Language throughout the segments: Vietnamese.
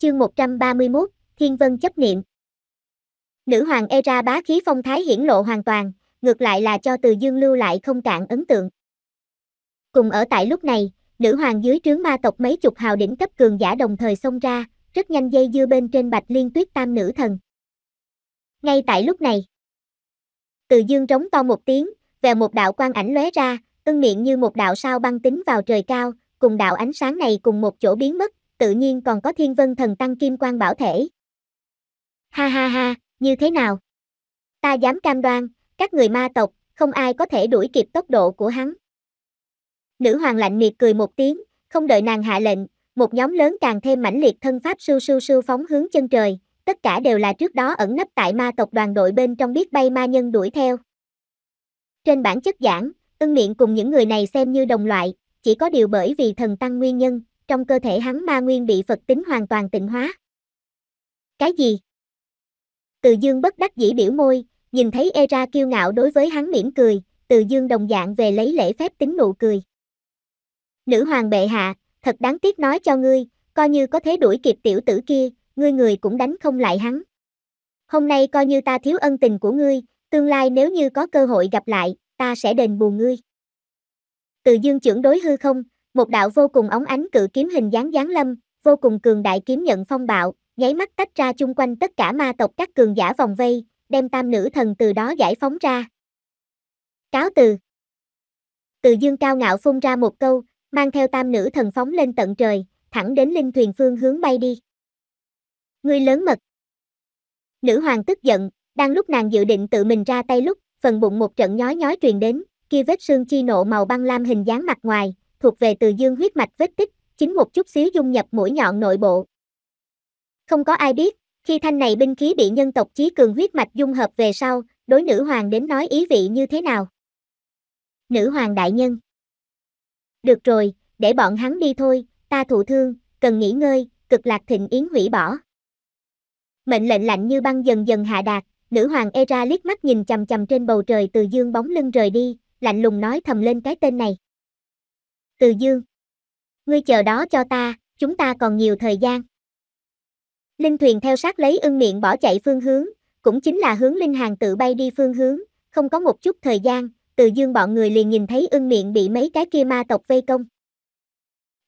Chương 131, Thiên Vân chấp niệm. Nữ hoàng Era bá khí phong thái hiển lộ hoàn toàn, ngược lại là cho Từ Dương lưu lại không cạn ấn tượng. Cùng ở tại lúc này, nữ hoàng dưới trướng ma tộc mấy chục hào đỉnh cấp cường giả đồng thời xông ra, rất nhanh dây dưa bên trên Bạch Liên Tuyết Tam nữ thần. Ngay tại lúc này, Từ Dương rống to một tiếng, về một đạo quang ảnh lóe ra, ưng miệng như một đạo sao băng tính vào trời cao, cùng đạo ánh sáng này cùng một chỗ biến mất, tự nhiên còn có thiên vân thần tăng kim quan bảo thể. Ha ha ha, như thế nào? Ta dám cam đoan, các người ma tộc, không ai có thể đuổi kịp tốc độ của hắn. Nữ hoàng lạnh miệt cười một tiếng, không đợi nàng hạ lệnh, một nhóm lớn càng thêm mãnh liệt thân pháp sưu sưu sưu phóng hướng chân trời, tất cả đều là trước đó ẩn nấp tại ma tộc đoàn đội bên trong biết bay ma nhân đuổi theo. Trên bản chất giảng, ưng miệng cùng những người này xem như đồng loại, chỉ có điều bởi vì thần tăng nguyên nhân, trong cơ thể hắn ma nguyên bị Phật tính hoàn toàn tịnh hóa. Cái gì? Từ dương bất đắc dĩ biểu môi, nhìn thấy Era kiêu ngạo đối với hắn mỉm cười, từ dương đồng dạng về lấy lễ phép tính nụ cười. Nữ hoàng bệ hạ, thật đáng tiếc nói cho ngươi, coi như có thế đuổi kịp tiểu tử kia, ngươi người cũng đánh không lại hắn. Hôm nay coi như ta thiếu ân tình của ngươi, tương lai nếu như có cơ hội gặp lại, ta sẽ đền bù ngươi. Từ dương trưởng đối hư không, một đạo vô cùng ống ánh cự kiếm hình dáng giáng lâm, vô cùng cường đại kiếm nhận phong bạo, nháy mắt tách ra chung quanh tất cả ma tộc các cường giả vòng vây, đem tam nữ thần từ đó giải phóng ra. Cáo từ Từ dương cao ngạo phun ra một câu, mang theo tam nữ thần phóng lên tận trời, thẳng đến linh thuyền phương hướng bay đi. người lớn mật. Nữ hoàng tức giận, đang lúc nàng dự định tự mình ra tay lúc, phần bụng một trận nhói nhói truyền đến, kia vết xương chi nộ màu băng lam hình dáng mặt ngoài, thuộc về từ dương huyết mạch vết tích, chính một chút xíu dung nhập mũi nhọn nội bộ. Không có ai biết, khi thanh này binh khí bị nhân tộc chí cường huyết mạch dung hợp về sau, đối nữ hoàng đến nói ý vị như thế nào. Nữ hoàng đại nhân. Được rồi, để bọn hắn đi thôi, ta thụ thương, cần nghỉ ngơi, cực lạc thịnh yến hủy bỏ. Mệnh lệnh lạnh như băng dần dần hạ đạt, nữ hoàng Era liếc mắt nhìn chằm chằm trên bầu trời từ dương bóng lưng rời đi, lạnh lùng nói thầm lên cái tên này. Từ Dương. Ngươi chờ đó cho ta, chúng ta còn nhiều thời gian. Linh thuyền theo sát lấy ưng miệng bỏ chạy phương hướng, cũng chính là hướng Linh Hàng tự bay đi phương hướng, không có một chút thời gian, Từ Dương bọn người liền nhìn thấy ưng miệng bị mấy cái kia ma tộc vây công.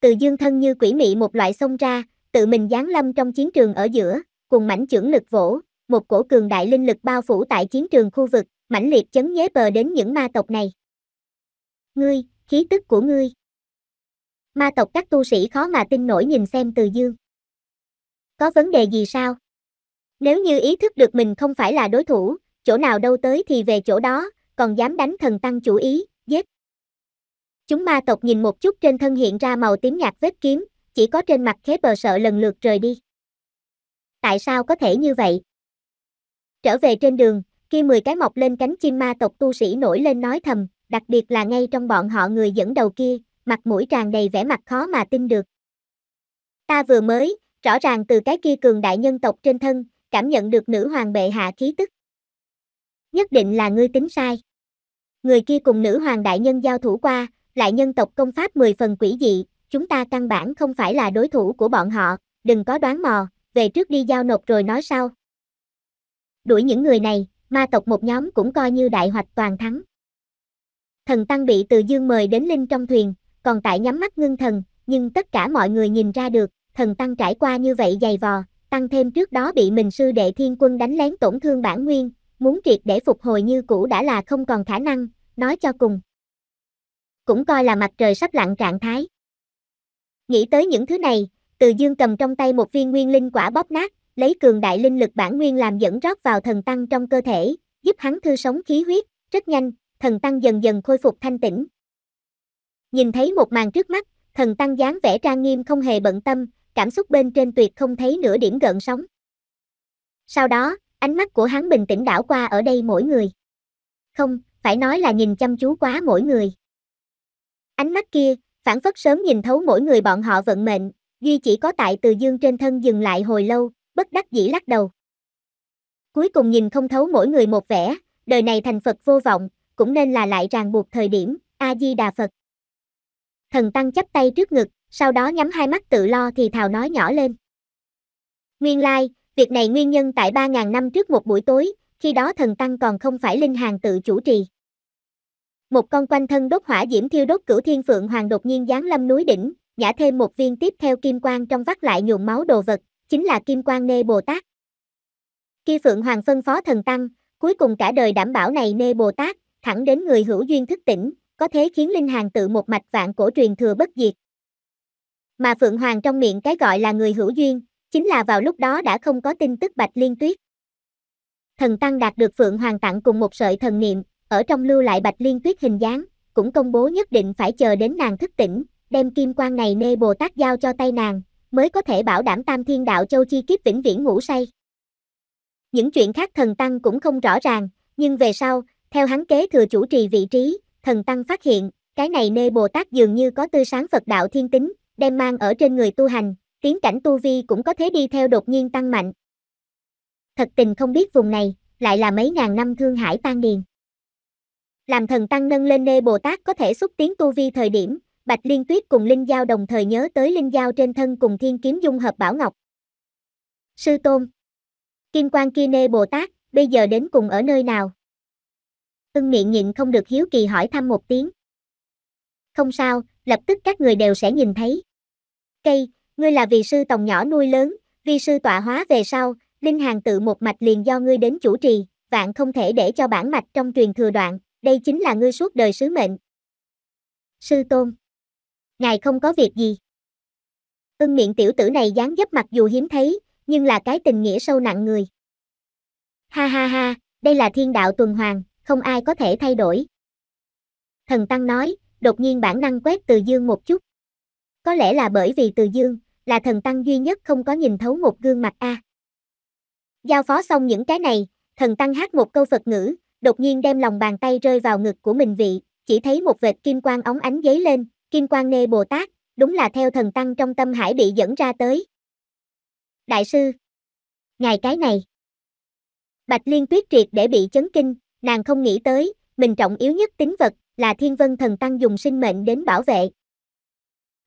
Từ Dương thân như quỷ mị một loại xông ra, tự mình giáng lâm trong chiến trường ở giữa, cùng mảnh chưởng lực vỗ, một cổ cường đại linh lực bao phủ tại chiến trường khu vực, mãnh liệt chấn nhế bờ đến những ma tộc này. Ngươi, khí tức của ngươi. Ma tộc các tu sĩ khó mà tin nổi nhìn xem từ dương. Có vấn đề gì sao? Nếu như ý thức được mình không phải là đối thủ, chỗ nào đâu tới thì về chỗ đó, còn dám đánh thần tăng chủ ý, giết. Chúng ma tộc nhìn một chút trên thân hiện ra màu tím nhạt vết kiếm, chỉ có trên mặt khế bờ sợ lần lượt rời đi. Tại sao có thể như vậy? Trở về trên đường, khi 10 cái mọc lên cánh chim ma tộc tu sĩ nổi lên nói thầm, đặc biệt là ngay trong bọn họ người dẫn đầu kia, mặt mũi tràn đầy vẻ mặt khó mà tin được. Ta vừa mới, rõ ràng từ cái kia cường đại nhân tộc trên thân, cảm nhận được nữ hoàng bệ hạ khí tức. Nhất định là ngươi tính sai. Người kia cùng nữ hoàng đại nhân giao thủ qua, lại nhân tộc công pháp 10 phần quỷ dị, chúng ta căn bản không phải là đối thủ của bọn họ, đừng có đoán mò, về trước đi giao nộp rồi nói sau. Đuổi những người này, ma tộc một nhóm cũng coi như đại hoạch toàn thắng. Thần Tăng bị Từ Dương mời đến Linh trong thuyền, còn tại nhắm mắt ngưng thần, nhưng tất cả mọi người nhìn ra được, thần tăng trải qua như vậy dày vò, tăng thêm trước đó bị mình sư đệ thiên quân đánh lén tổn thương bản nguyên, muốn triệt để phục hồi như cũ đã là không còn khả năng, nói cho cùng. Cũng coi là mặt trời sắp lặn trạng thái. Nghĩ tới những thứ này, từ dương cầm trong tay một viên nguyên linh quả bóp nát, lấy cường đại linh lực bản nguyên làm dẫn rót vào thần tăng trong cơ thể, giúp hắn thư sống khí huyết, rất nhanh, thần tăng dần dần khôi phục thanh tĩnh, Nhìn thấy một màn trước mắt, thần tăng dáng vẻ trang nghiêm không hề bận tâm, cảm xúc bên trên tuyệt không thấy nửa điểm gợn sóng. Sau đó, ánh mắt của hắn bình tĩnh đảo qua ở đây mỗi người. Không, phải nói là nhìn chăm chú quá mỗi người. Ánh mắt kia, phản phất sớm nhìn thấu mỗi người bọn họ vận mệnh, duy chỉ có tại từ dương trên thân dừng lại hồi lâu, bất đắc dĩ lắc đầu. Cuối cùng nhìn không thấu mỗi người một vẻ, đời này thành Phật vô vọng, cũng nên là lại ràng buộc thời điểm, A-di-đà Phật thần tăng chắp tay trước ngực, sau đó nhắm hai mắt tự lo thì thào nói nhỏ lên. Nguyên lai, like, việc này nguyên nhân tại 3.000 năm trước một buổi tối, khi đó thần tăng còn không phải linh hàng tự chủ trì. Một con quanh thân đốt hỏa diễm thiêu đốt cửu thiên phượng hoàng đột nhiên giáng lâm núi đỉnh, nhả thêm một viên tiếp theo kim quang trong vắt lại nhuộm máu đồ vật, chính là kim quang nê Bồ Tát. Khi phượng hoàng phân phó thần tăng, cuối cùng cả đời đảm bảo này nê Bồ Tát, thẳng đến người hữu duyên thức tỉnh, có thế khiến Linh Hàng tự một mạch vạn cổ truyền thừa bất diệt. Mà Phượng Hoàng trong miệng cái gọi là người hữu duyên, chính là vào lúc đó đã không có tin tức Bạch Liên Tuyết. Thần Tăng đạt được Phượng Hoàng tặng cùng một sợi thần niệm, ở trong lưu lại Bạch Liên Tuyết hình dáng, cũng công bố nhất định phải chờ đến nàng thức tỉnh, đem kim quan này nê Bồ Tát giao cho tay nàng, mới có thể bảo đảm Tam Thiên Đạo Châu chi kiếp vĩnh viễn ngủ say. Những chuyện khác thần tăng cũng không rõ ràng, nhưng về sau, theo hắn kế thừa chủ trì vị trí, thần tăng phát hiện, cái này nê Bồ Tát dường như có tư sáng Phật đạo thiên tính, đem mang ở trên người tu hành, tiến cảnh tu vi cũng có thể đi theo đột nhiên tăng mạnh. Thật tình không biết vùng này, lại là mấy ngàn năm thương hải tan điền. Làm thần tăng nâng lên nê Bồ Tát có thể xúc tiến tu vi thời điểm, Bạch Liên Tuyết cùng Linh Giao đồng thời nhớ tới Linh Giao trên thân cùng Thiên Kiếm Dung Hợp Bảo Ngọc. Sư Tôn Kim Quang Kia Nê Bồ Tát, bây giờ đến cùng ở nơi nào? ưng miệng nhịn không được hiếu kỳ hỏi thăm một tiếng. Không sao, lập tức các người đều sẽ nhìn thấy. Cây, ngươi là vị sư tòng nhỏ nuôi lớn, vi sư tọa hóa về sau, linh hàng tự một mạch liền do ngươi đến chủ trì, vạn không thể để cho bản mạch trong truyền thừa đoạn, đây chính là ngươi suốt đời sứ mệnh. Sư tôn, ngài không có việc gì. Ưng miệng tiểu tử này dáng dấp mặc dù hiếm thấy, nhưng là cái tình nghĩa sâu nặng người. Ha ha ha, đây là thiên đạo tuần hoàn, không ai có thể thay đổi. Thần Tăng nói, đột nhiên bản năng quét từ dương một chút. Có lẽ là bởi vì từ dương, là thần Tăng duy nhất không có nhìn thấu một gương mặt A. Giao phó xong những cái này, thần Tăng hát một câu Phật ngữ, đột nhiên đem lòng bàn tay rơi vào ngực của mình vị, chỉ thấy một vệt kim quang óng ánh giấy lên, kim quang nê Bồ Tát, đúng là theo thần Tăng trong tâm hải bị dẫn ra tới. Đại sư, ngài cái này. Bạch Liên Tuyết triệt để bị chấn kinh, nàng không nghĩ tới, mình trọng yếu nhất tính vật, là thiên vân thần tăng dùng sinh mệnh đến bảo vệ.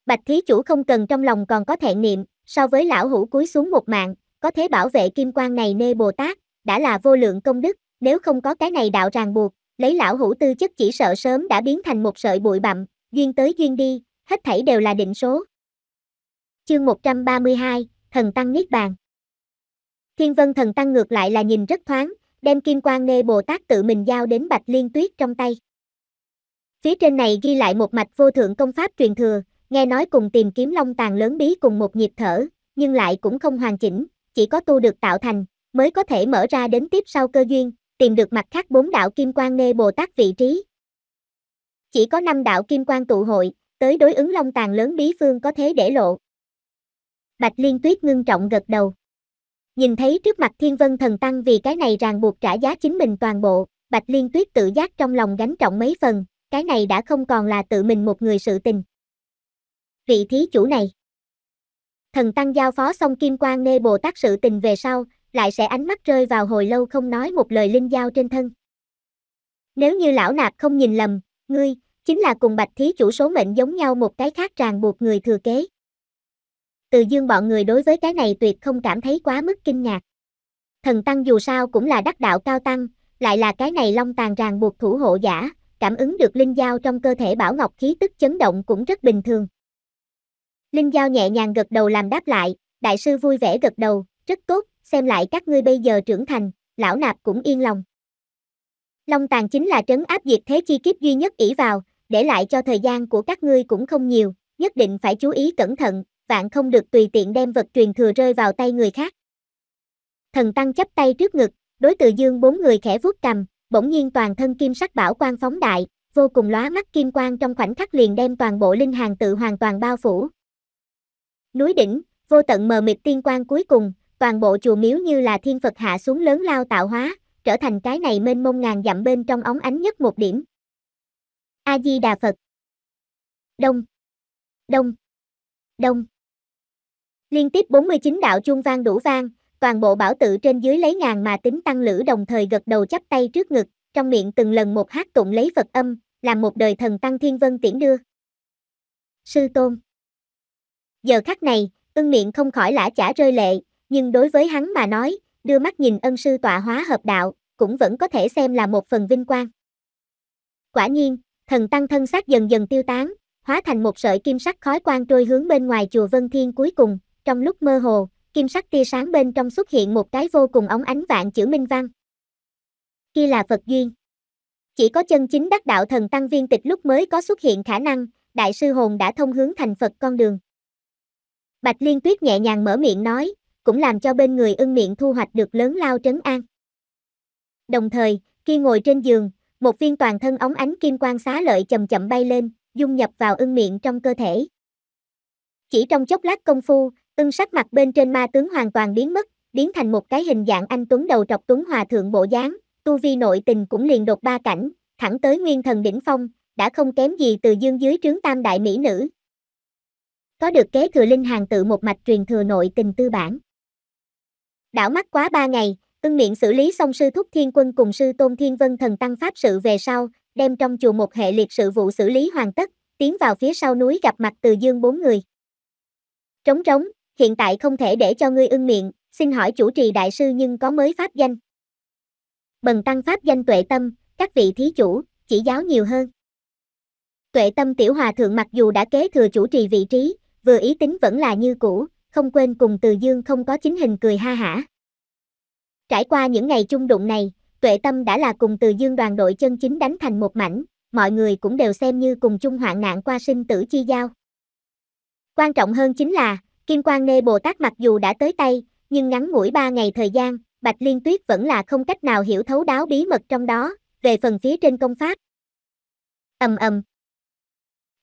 Bạch thí chủ không cần trong lòng còn có thẹn niệm, so với lão hủ cúi xuống một mạng, có thế bảo vệ kim quan này nê Bồ Tát, đã là vô lượng công đức, nếu không có cái này đạo ràng buộc, lấy lão hủ tư chất chỉ sợ sớm đã biến thành một sợi bụi bặm, duyên tới duyên đi, hết thảy đều là định số. Chương 132, Thần Tăng Niết Bàn Thiên Vân Thần Tăng ngược lại là nhìn rất thoáng, đem kim quang nê Bồ Tát tự mình giao đến Bạch Liên Tuyết trong tay. Phía trên này ghi lại một mạch vô thượng công pháp truyền thừa, nghe nói cùng tìm kiếm long tàn lớn bí cùng một nhịp thở, nhưng lại cũng không hoàn chỉnh, chỉ có tu được tạo thành, mới có thể mở ra đến tiếp sau cơ duyên, tìm được mặt khác bốn đạo kim quang nê Bồ Tát vị trí. Chỉ có năm đạo kim quang tụ hội, tới đối ứng long tàn lớn bí phương có thế để lộ. Bạch Liên Tuyết ngưng trọng gật đầu. Nhìn thấy trước mặt thiên vân thần tăng vì cái này ràng buộc trả giá chính mình toàn bộ, bạch liên tuyết tự giác trong lòng gánh trọng mấy phần, cái này đã không còn là tự mình một người sự tình. Vị thí chủ này Thần tăng giao phó xong kim quang nê Bồ Tát sự tình về sau, lại sẽ ánh mắt rơi vào hồi lâu không nói một lời linh giao trên thân. Nếu như lão nạp không nhìn lầm, ngươi, chính là cùng bạch thí chủ số mệnh giống nhau một cái khác ràng buộc người thừa kế từ dương bọn người đối với cái này tuyệt không cảm thấy quá mức kinh ngạc. Thần Tăng dù sao cũng là đắc đạo cao tăng, lại là cái này long tàn ràng buộc thủ hộ giả, cảm ứng được linh dao trong cơ thể bảo ngọc khí tức chấn động cũng rất bình thường. Linh dao nhẹ nhàng gật đầu làm đáp lại, đại sư vui vẻ gật đầu, rất tốt, xem lại các ngươi bây giờ trưởng thành, lão nạp cũng yên lòng. Long tàn chính là trấn áp diệt thế chi kiếp duy nhất ỷ vào, để lại cho thời gian của các ngươi cũng không nhiều, nhất định phải chú ý cẩn thận, vạn không được tùy tiện đem vật truyền thừa rơi vào tay người khác. Thần Tăng chấp tay trước ngực, đối từ dương bốn người khẽ vuốt cầm, bỗng nhiên toàn thân kim sắc bảo quang phóng đại, vô cùng lóa mắt kim quang trong khoảnh khắc liền đem toàn bộ linh hàng tự hoàn toàn bao phủ. Núi đỉnh, vô tận mờ mịt tiên quang cuối cùng, toàn bộ chùa miếu như là thiên Phật hạ xuống lớn lao tạo hóa, trở thành cái này mênh mông ngàn dặm bên trong ống ánh nhất một điểm. A Di Đà Phật. Đông. Đông. Đông. Liên tiếp 49 đạo chuông vang đủ vang, toàn bộ bảo tự trên dưới lấy ngàn mà tính tăng lữ đồng thời gật đầu chắp tay trước ngực, trong miệng từng lần một hát tụng lấy Phật âm, làm một đời thần tăng thiên vân tiễn đưa. Sư Tôn Giờ khắc này, ưng miệng không khỏi lã chả rơi lệ, nhưng đối với hắn mà nói, đưa mắt nhìn ân sư tọa hóa hợp đạo, cũng vẫn có thể xem là một phần vinh quang. Quả nhiên, thần tăng thân xác dần dần tiêu tán, hóa thành một sợi kim sắc khói quang trôi hướng bên ngoài chùa Vân Thiên cuối cùng, trong lúc mơ hồ, kim sắc tia sáng bên trong xuất hiện một cái vô cùng óng ánh vạn chữ minh văn. Kia là Phật duyên. Chỉ có chân chính đắc đạo thần tăng viên tịch lúc mới có xuất hiện khả năng, đại sư hồn đã thông hướng thành Phật con đường. Bạch Liên Tuyết nhẹ nhàng mở miệng nói, cũng làm cho bên người ưng miệng thu hoạch được lớn lao trấn an. Đồng thời, khi ngồi trên giường, một viên toàn thân ống ánh kim quang xá lợi chậm chậm bay lên, dung nhập vào ưng miệng trong cơ thể. Chỉ trong chốc lát công phu, Ưng sắc mặt bên trên ma tướng hoàn toàn biến mất, biến thành một cái hình dạng anh Tuấn đầu trọc Tuấn Hòa Thượng bộ dáng, tu vi nội tình cũng liền đột ba cảnh, thẳng tới nguyên thần đỉnh phong, đã không kém gì từ dương dưới trướng tam đại mỹ nữ. Có được kế thừa linh hàng tự một mạch truyền thừa nội tình tư bản. Đảo mắt quá ba ngày, ưng miệng xử lý xong sư thúc thiên quân cùng sư tôn thiên vân thần tăng pháp sự về sau, đem trong chùa một hệ liệt sự vụ xử lý hoàn tất, tiến vào phía sau núi gặp mặt từ dương bốn người. Trống trống, hiện tại không thể để cho ngươi ưng miệng, xin hỏi chủ trì đại sư nhưng có mới pháp danh. Bần tăng pháp danh tuệ tâm, các vị thí chủ, chỉ giáo nhiều hơn. Tuệ tâm tiểu hòa thượng mặc dù đã kế thừa chủ trì vị trí, vừa ý tính vẫn là như cũ, không quên cùng từ dương không có chính hình cười ha hả. Trải qua những ngày chung đụng này, tuệ tâm đã là cùng từ dương đoàn đội chân chính đánh thành một mảnh, mọi người cũng đều xem như cùng chung hoạn nạn qua sinh tử chi giao. Quan trọng hơn chính là, Kim Quang Nê Bồ Tát mặc dù đã tới tay, nhưng ngắn ngủi ba ngày thời gian, Bạch Liên Tuyết vẫn là không cách nào hiểu thấu đáo bí mật trong đó, về phần phía trên công pháp. Ầm ầm.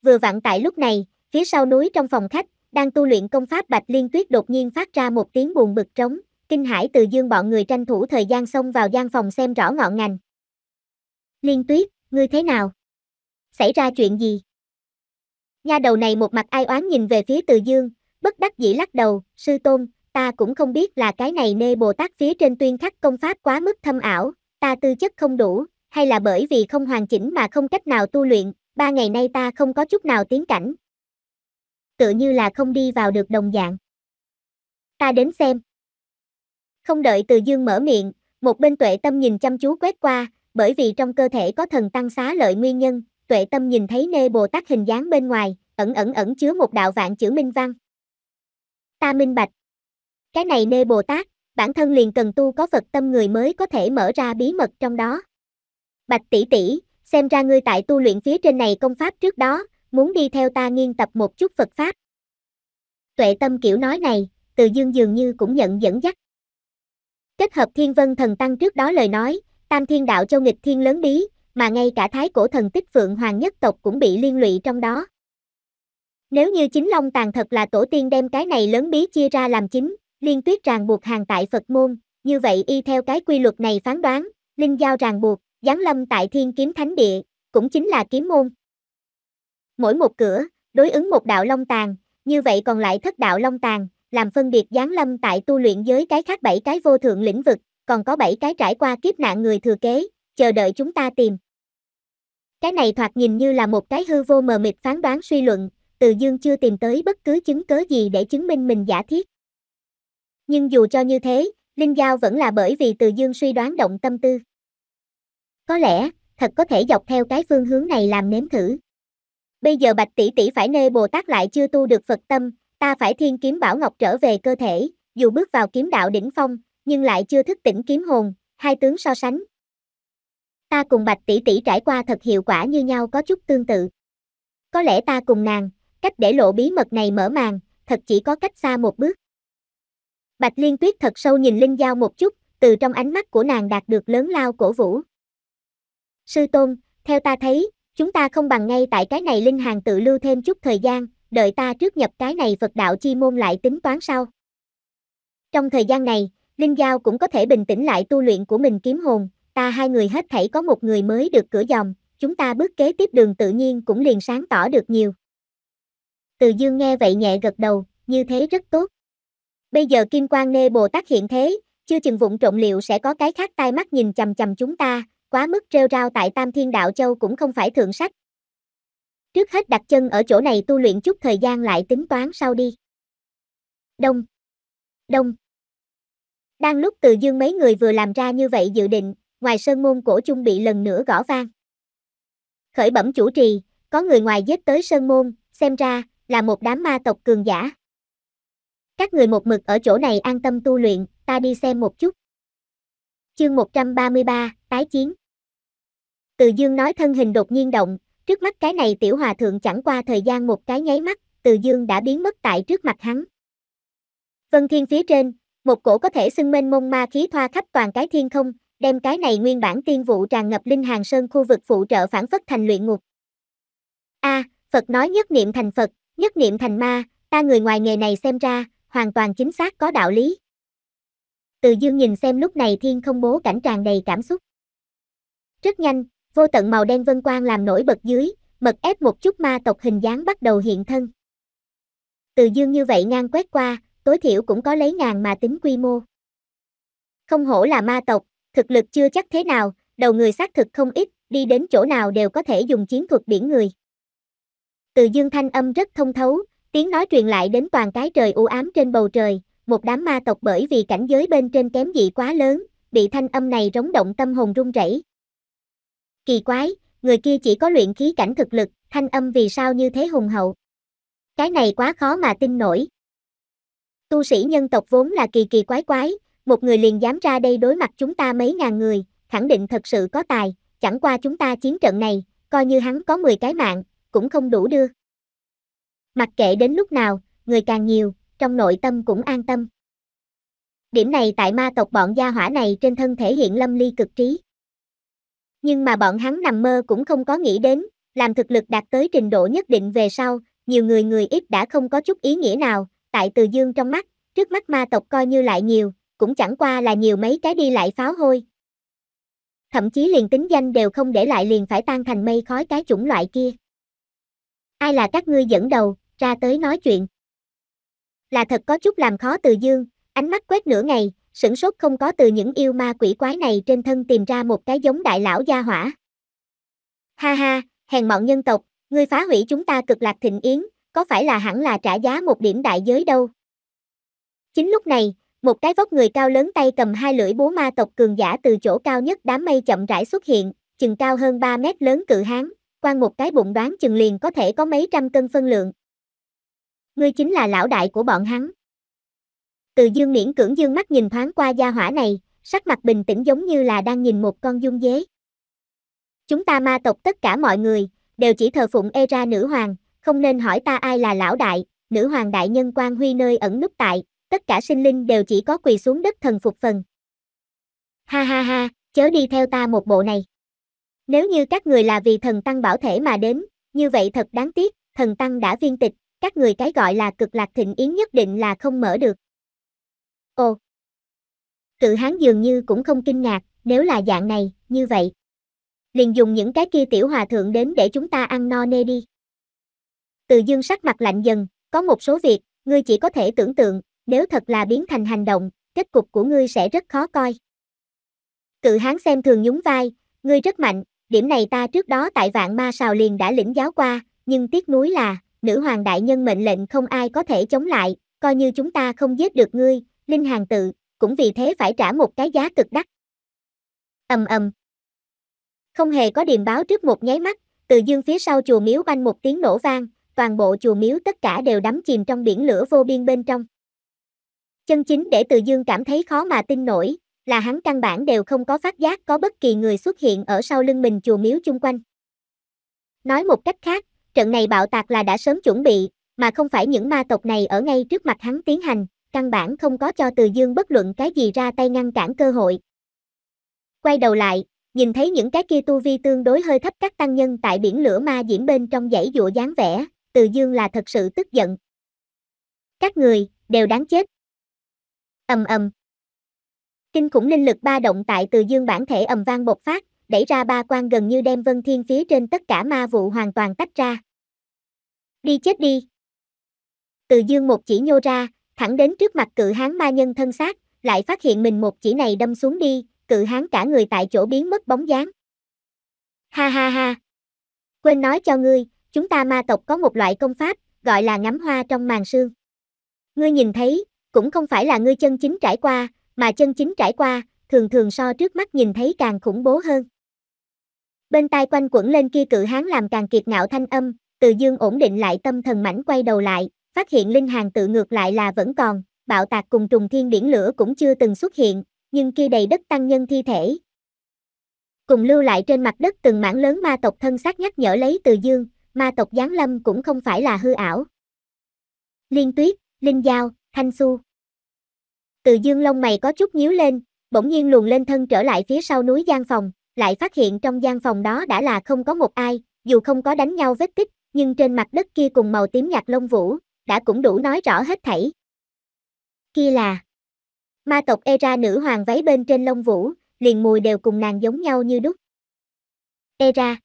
Vừa vặn tại lúc này, phía sau núi trong phòng khách, đang tu luyện công pháp Bạch Liên Tuyết đột nhiên phát ra một tiếng buồn bực trống, kinh hải từ dương bọn người tranh thủ thời gian xông vào gian phòng xem rõ ngọn ngành. Liên Tuyết, ngươi thế nào? Xảy ra chuyện gì? Nha đầu này một mặt ai oán nhìn về phía từ dương, bất đắc dĩ lắc đầu, sư tôn, ta cũng không biết là cái này nê Bồ Tát phía trên tuyên khắc công pháp quá mức thâm ảo, ta tư chất không đủ, hay là bởi vì không hoàn chỉnh mà không cách nào tu luyện, ba ngày nay ta không có chút nào tiến cảnh. tự như là không đi vào được đồng dạng. Ta đến xem. Không đợi từ dương mở miệng, một bên tuệ tâm nhìn chăm chú quét qua, bởi vì trong cơ thể có thần tăng xá lợi nguyên nhân, tuệ tâm nhìn thấy nê Bồ Tát hình dáng bên ngoài, ẩn ẩn ẩn chứa một đạo vạn chữ minh văn ta minh bạch. Cái này nê Bồ Tát, bản thân liền cần tu có Phật tâm người mới có thể mở ra bí mật trong đó. Bạch tỷ tỷ, xem ra ngươi tại tu luyện phía trên này công pháp trước đó, muốn đi theo ta nghiên tập một chút Phật pháp. Tuệ tâm kiểu nói này, Từ Dương dường như cũng nhận dẫn dắt. Kết hợp Thiên Vân Thần Tăng trước đó lời nói, Tam Thiên Đạo Châu nghịch thiên lớn bí, mà ngay cả Thái Cổ Thần Tích Phượng Hoàng nhất tộc cũng bị liên lụy trong đó. Nếu như chính long tàn thật là tổ tiên đem cái này lớn bí chia ra làm chính, liên tuyết ràng buộc hàng tại Phật môn, như vậy y theo cái quy luật này phán đoán, linh giao ràng buộc, giáng lâm tại thiên kiếm thánh địa, cũng chính là kiếm môn. Mỗi một cửa, đối ứng một đạo long tàn, như vậy còn lại thất đạo long tàn, làm phân biệt giáng lâm tại tu luyện giới cái khác bảy cái vô thượng lĩnh vực, còn có bảy cái trải qua kiếp nạn người thừa kế, chờ đợi chúng ta tìm. Cái này thoạt nhìn như là một cái hư vô mờ mịt phán đoán suy luận, từ Dương chưa tìm tới bất cứ chứng cớ gì để chứng minh mình giả thiết. Nhưng dù cho như thế, Linh Giao vẫn là bởi vì Từ Dương suy đoán động tâm tư. Có lẽ, thật có thể dọc theo cái phương hướng này làm nếm thử. Bây giờ Bạch Tỷ Tỷ phải nê Bồ Tát lại chưa tu được Phật tâm, ta phải thiên kiếm bảo ngọc trở về cơ thể, dù bước vào kiếm đạo đỉnh phong, nhưng lại chưa thức tỉnh kiếm hồn, hai tướng so sánh. Ta cùng Bạch Tỷ Tỷ trải qua thật hiệu quả như nhau có chút tương tự. Có lẽ ta cùng nàng, Cách để lộ bí mật này mở màn, thật chỉ có cách xa một bước. Bạch Liên Tuyết thật sâu nhìn Linh Giao một chút, từ trong ánh mắt của nàng đạt được lớn lao cổ vũ. Sư Tôn, theo ta thấy, chúng ta không bằng ngay tại cái này Linh Hàng tự lưu thêm chút thời gian, đợi ta trước nhập cái này Phật đạo chi môn lại tính toán sau. Trong thời gian này, Linh Giao cũng có thể bình tĩnh lại tu luyện của mình kiếm hồn, ta hai người hết thảy có một người mới được cửa dòng, chúng ta bước kế tiếp đường tự nhiên cũng liền sáng tỏ được nhiều. Từ Dương nghe vậy nhẹ gật đầu, như thế rất tốt. Bây giờ Kim Quang Nê Bồ Tát hiện thế, chưa chừng vụng trộm liệu sẽ có cái khác tai mắt nhìn chầm chầm chúng ta, quá mức trêu rao tại Tam Thiên Đạo Châu cũng không phải thượng sách. Trước hết đặt chân ở chỗ này tu luyện chút thời gian lại tính toán sau đi. Đông. Đông. Đang lúc từ dương mấy người vừa làm ra như vậy dự định, ngoài sơn môn cổ chung bị lần nữa gõ vang. Khởi bẩm chủ trì, có người ngoài giết tới sơn môn, xem ra, là một đám ma tộc cường giả. Các người một mực ở chỗ này an tâm tu luyện, ta đi xem một chút. Chương 133, tái chiến. Từ Dương nói thân hình đột nhiên động, trước mắt cái này tiểu hòa thượng chẳng qua thời gian một cái nháy mắt, Từ Dương đã biến mất tại trước mặt hắn. Vân Thiên phía trên, một cổ có thể xưng mênh mông ma khí thoa khắp toàn cái thiên không, đem cái này nguyên bản tiên vụ tràn ngập linh hàng sơn khu vực phụ trợ phản phất thành luyện ngục. A, à, Phật nói nhất niệm thành Phật, nhất niệm thành ma, ta người ngoài nghề này xem ra, hoàn toàn chính xác có đạo lý. Từ dương nhìn xem lúc này thiên không bố cảnh tràn đầy cảm xúc. Rất nhanh, vô tận màu đen vân quang làm nổi bật dưới, mật ép một chút ma tộc hình dáng bắt đầu hiện thân. Từ dương như vậy ngang quét qua, tối thiểu cũng có lấy ngàn mà tính quy mô. Không hổ là ma tộc, thực lực chưa chắc thế nào, đầu người xác thực không ít, đi đến chỗ nào đều có thể dùng chiến thuật biển người. Từ dương thanh âm rất thông thấu, tiếng nói truyền lại đến toàn cái trời u ám trên bầu trời, một đám ma tộc bởi vì cảnh giới bên trên kém dị quá lớn, bị thanh âm này rống động tâm hồn run rẩy. Kỳ quái, người kia chỉ có luyện khí cảnh thực lực, thanh âm vì sao như thế hùng hậu. Cái này quá khó mà tin nổi. Tu sĩ nhân tộc vốn là kỳ kỳ quái quái, một người liền dám ra đây đối mặt chúng ta mấy ngàn người, khẳng định thật sự có tài, chẳng qua chúng ta chiến trận này, coi như hắn có 10 cái mạng, cũng không đủ đưa. Mặc kệ đến lúc nào, người càng nhiều, trong nội tâm cũng an tâm. Điểm này tại ma tộc bọn gia hỏa này trên thân thể hiện lâm ly cực trí. Nhưng mà bọn hắn nằm mơ cũng không có nghĩ đến, làm thực lực đạt tới trình độ nhất định về sau, nhiều người người ít đã không có chút ý nghĩa nào, tại từ dương trong mắt, trước mắt ma tộc coi như lại nhiều, cũng chẳng qua là nhiều mấy cái đi lại pháo hôi. Thậm chí liền tính danh đều không để lại liền phải tan thành mây khói cái chủng loại kia ai là các ngươi dẫn đầu, ra tới nói chuyện. Là thật có chút làm khó từ dương, ánh mắt quét nửa ngày, sửng sốt không có từ những yêu ma quỷ quái này trên thân tìm ra một cái giống đại lão gia hỏa. Ha ha, hèn mọn nhân tộc, ngươi phá hủy chúng ta cực lạc thịnh yến, có phải là hẳn là trả giá một điểm đại giới đâu? Chính lúc này, một cái vóc người cao lớn tay cầm hai lưỡi búa ma tộc cường giả từ chỗ cao nhất đám mây chậm rãi xuất hiện, chừng cao hơn 3 mét lớn cự hán, quan một cái bụng đoán chừng liền có thể có mấy trăm cân phân lượng. Ngươi chính là lão đại của bọn hắn. Từ dương miễn cưỡng dương mắt nhìn thoáng qua gia hỏa này, sắc mặt bình tĩnh giống như là đang nhìn một con dung dế. Chúng ta ma tộc tất cả mọi người, đều chỉ thờ phụng Era nữ hoàng, không nên hỏi ta ai là lão đại, nữ hoàng đại nhân quan huy nơi ẩn núp tại, tất cả sinh linh đều chỉ có quỳ xuống đất thần phục phần. Ha ha ha, chớ đi theo ta một bộ này. Nếu như các người là vì thần tăng bảo thể mà đến, như vậy thật đáng tiếc, thần tăng đã viên tịch, các người cái gọi là cực lạc thịnh yến nhất định là không mở được. Ồ! Cự hán dường như cũng không kinh ngạc, nếu là dạng này, như vậy. Liền dùng những cái kia tiểu hòa thượng đến để chúng ta ăn no nê đi. Từ dương sắc mặt lạnh dần, có một số việc, ngươi chỉ có thể tưởng tượng, nếu thật là biến thành hành động, kết cục của ngươi sẽ rất khó coi. Cự hán xem thường nhún vai, ngươi rất mạnh, Điểm này ta trước đó tại vạn ma sào liền đã lĩnh giáo qua, nhưng tiếc nuối là, nữ hoàng đại nhân mệnh lệnh không ai có thể chống lại, coi như chúng ta không giết được ngươi, Linh Hàng tự, cũng vì thế phải trả một cái giá cực đắt. ầm ầm. Không hề có điềm báo trước một nháy mắt, từ dương phía sau chùa miếu banh một tiếng nổ vang, toàn bộ chùa miếu tất cả đều đắm chìm trong biển lửa vô biên bên trong. Chân chính để từ dương cảm thấy khó mà tin nổi, là hắn căn bản đều không có phát giác có bất kỳ người xuất hiện ở sau lưng mình chùa miếu chung quanh. Nói một cách khác, trận này bạo tạc là đã sớm chuẩn bị, mà không phải những ma tộc này ở ngay trước mặt hắn tiến hành, căn bản không có cho Từ Dương bất luận cái gì ra tay ngăn cản cơ hội. Quay đầu lại, nhìn thấy những cái kia tu vi tương đối hơi thấp các tăng nhân tại biển lửa ma diễm bên trong dãy dụa dáng vẻ, Từ Dương là thật sự tức giận. Các người, đều đáng chết. Ầm ầm. Kinh khủng linh lực ba động tại từ dương bản thể ầm vang bộc phát, đẩy ra ba quan gần như đem vân thiên phía trên tất cả ma vụ hoàn toàn tách ra. Đi chết đi! Từ dương một chỉ nhô ra, thẳng đến trước mặt cự hán ma nhân thân xác, lại phát hiện mình một chỉ này đâm xuống đi, cự hán cả người tại chỗ biến mất bóng dáng. Ha ha ha! Quên nói cho ngươi, chúng ta ma tộc có một loại công pháp, gọi là ngắm hoa trong màn sương. Ngươi nhìn thấy, cũng không phải là ngươi chân chính trải qua, mà chân chính trải qua, thường thường so trước mắt nhìn thấy càng khủng bố hơn. Bên tai quanh quẩn lên kia cự hán làm càng kiệt ngạo thanh âm, từ dương ổn định lại tâm thần mảnh quay đầu lại, phát hiện linh hàng tự ngược lại là vẫn còn, bạo tạc cùng trùng thiên điển lửa cũng chưa từng xuất hiện, nhưng kia đầy đất tăng nhân thi thể. Cùng lưu lại trên mặt đất từng mảng lớn ma tộc thân xác nhắc nhở lấy từ dương, ma tộc giáng lâm cũng không phải là hư ảo. Liên tuyết, linh giao, thanh su. Từ dương lông mày có chút nhíu lên, bỗng nhiên luồn lên thân trở lại phía sau núi gian phòng, lại phát hiện trong gian phòng đó đã là không có một ai, dù không có đánh nhau vết tích, nhưng trên mặt đất kia cùng màu tím nhạt lông vũ, đã cũng đủ nói rõ hết thảy. Kia là ma tộc Era nữ hoàng váy bên trên lông vũ, liền mùi đều cùng nàng giống nhau như đúc. Era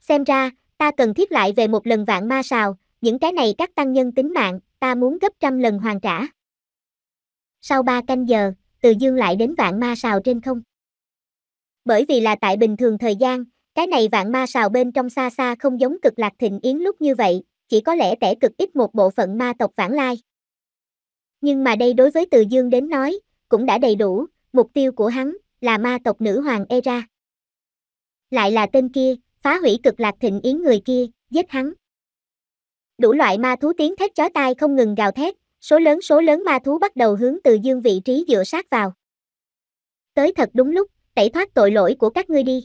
Xem ra, ta cần thiết lại về một lần vạn ma sào, những cái này các tăng nhân tính mạng, ta muốn gấp trăm lần hoàn trả sau 3 canh giờ, Từ Dương lại đến vạn ma sào trên không. Bởi vì là tại bình thường thời gian, cái này vạn ma sào bên trong xa xa không giống cực lạc thịnh yến lúc như vậy, chỉ có lẽ tẻ cực ít một bộ phận ma tộc vãng lai. Nhưng mà đây đối với Từ Dương đến nói, cũng đã đầy đủ, mục tiêu của hắn là ma tộc nữ hoàng Era. Lại là tên kia, phá hủy cực lạc thịnh yến người kia, giết hắn. Đủ loại ma thú tiếng thét chó tai không ngừng gào thét, Số lớn số lớn ma thú bắt đầu hướng từ dương vị trí dựa sát vào. Tới thật đúng lúc, tẩy thoát tội lỗi của các ngươi đi.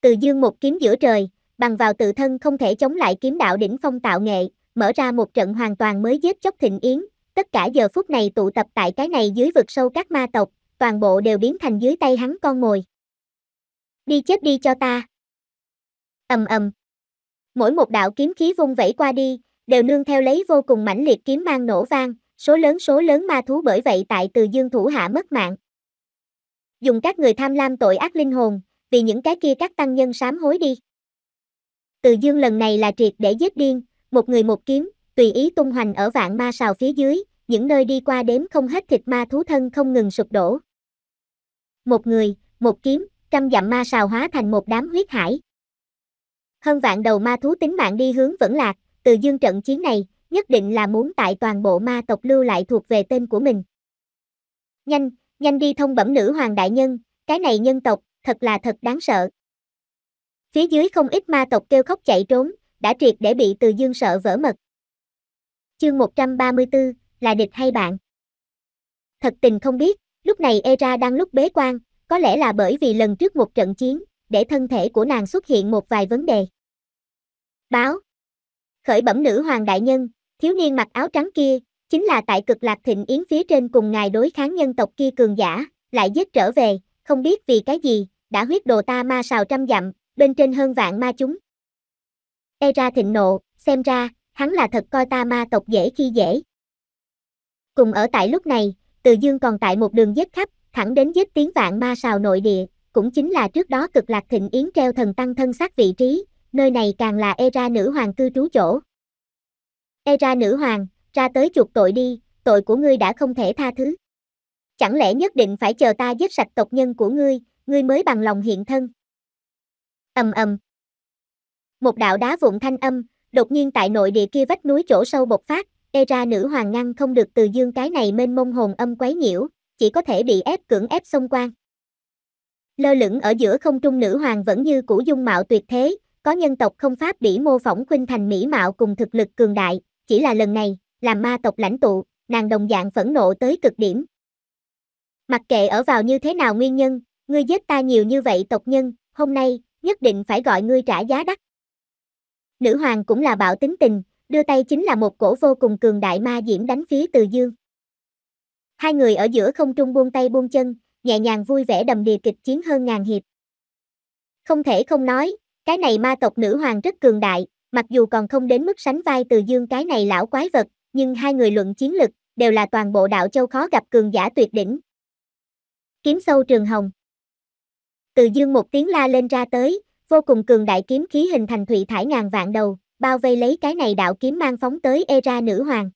Từ dương một kiếm giữa trời, bằng vào tự thân không thể chống lại kiếm đạo đỉnh phong tạo nghệ, mở ra một trận hoàn toàn mới giết chóc thịnh yến, tất cả giờ phút này tụ tập tại cái này dưới vực sâu các ma tộc, toàn bộ đều biến thành dưới tay hắn con mồi. Đi chết đi cho ta. Ầm ầm. Mỗi một đạo kiếm khí vung vẩy qua đi, đều nương theo lấy vô cùng mãnh liệt kiếm mang nổ vang, số lớn số lớn ma thú bởi vậy tại từ dương thủ hạ mất mạng. Dùng các người tham lam tội ác linh hồn, vì những cái kia các tăng nhân sám hối đi. Từ dương lần này là triệt để giết điên, một người một kiếm, tùy ý tung hoành ở vạn ma sào phía dưới, những nơi đi qua đếm không hết thịt ma thú thân không ngừng sụp đổ. Một người, một kiếm, trăm dặm ma sào hóa thành một đám huyết hải. Hơn vạn đầu ma thú tính mạng đi hướng vẫn lạc, từ dương trận chiến này, nhất định là muốn tại toàn bộ ma tộc lưu lại thuộc về tên của mình. Nhanh, nhanh đi thông bẩm nữ hoàng đại nhân, cái này nhân tộc, thật là thật đáng sợ. Phía dưới không ít ma tộc kêu khóc chạy trốn, đã triệt để bị từ dương sợ vỡ mật. Chương 134, là địch hay bạn? Thật tình không biết, lúc này Era đang lúc bế quan, có lẽ là bởi vì lần trước một trận chiến, để thân thể của nàng xuất hiện một vài vấn đề. Báo, khởi bẩm nữ hoàng đại nhân, thiếu niên mặc áo trắng kia, chính là tại cực lạc thịnh yến phía trên cùng ngài đối kháng nhân tộc kia cường giả, lại giết trở về, không biết vì cái gì, đã huyết đồ ta ma sào trăm dặm, bên trên hơn vạn ma chúng. E ra thịnh nộ, xem ra, hắn là thật coi ta ma tộc dễ khi dễ. Cùng ở tại lúc này, từ dương còn tại một đường giết khắp, thẳng đến giết tiếng vạn ma sào nội địa, cũng chính là trước đó cực lạc thịnh yến treo thần tăng thân xác vị trí, nơi này càng là Era nữ hoàng cư trú chỗ. Era nữ hoàng, ra tới chuộc tội đi, tội của ngươi đã không thể tha thứ. Chẳng lẽ nhất định phải chờ ta giết sạch tộc nhân của ngươi, ngươi mới bằng lòng hiện thân. Ầm ầm. Một đạo đá vụn thanh âm, đột nhiên tại nội địa kia vách núi chỗ sâu bộc phát, Era nữ hoàng ngăn không được từ dương cái này mênh mông hồn âm quấy nhiễu, chỉ có thể bị ép cưỡng ép xông quan. Lơ lửng ở giữa không trung nữ hoàng vẫn như cũ dung mạo tuyệt thế, có nhân tộc không pháp bỉ mô phỏng khuynh thành mỹ mạo cùng thực lực cường đại, chỉ là lần này, làm ma tộc lãnh tụ, nàng đồng dạng phẫn nộ tới cực điểm. Mặc kệ ở vào như thế nào nguyên nhân, ngươi giết ta nhiều như vậy tộc nhân, hôm nay, nhất định phải gọi ngươi trả giá đắt. Nữ hoàng cũng là bạo tính tình, đưa tay chính là một cổ vô cùng cường đại ma diễm đánh phía từ dương. Hai người ở giữa không trung buông tay buông chân, nhẹ nhàng vui vẻ đầm đìa kịch chiến hơn ngàn hiệp. Không thể không nói, cái này ma tộc nữ hoàng rất cường đại, mặc dù còn không đến mức sánh vai từ dương cái này lão quái vật, nhưng hai người luận chiến lực, đều là toàn bộ đạo châu khó gặp cường giả tuyệt đỉnh. Kiếm sâu trường hồng Từ dương một tiếng la lên ra tới, vô cùng cường đại kiếm khí hình thành thủy thải ngàn vạn đầu, bao vây lấy cái này đạo kiếm mang phóng tới Era nữ hoàng.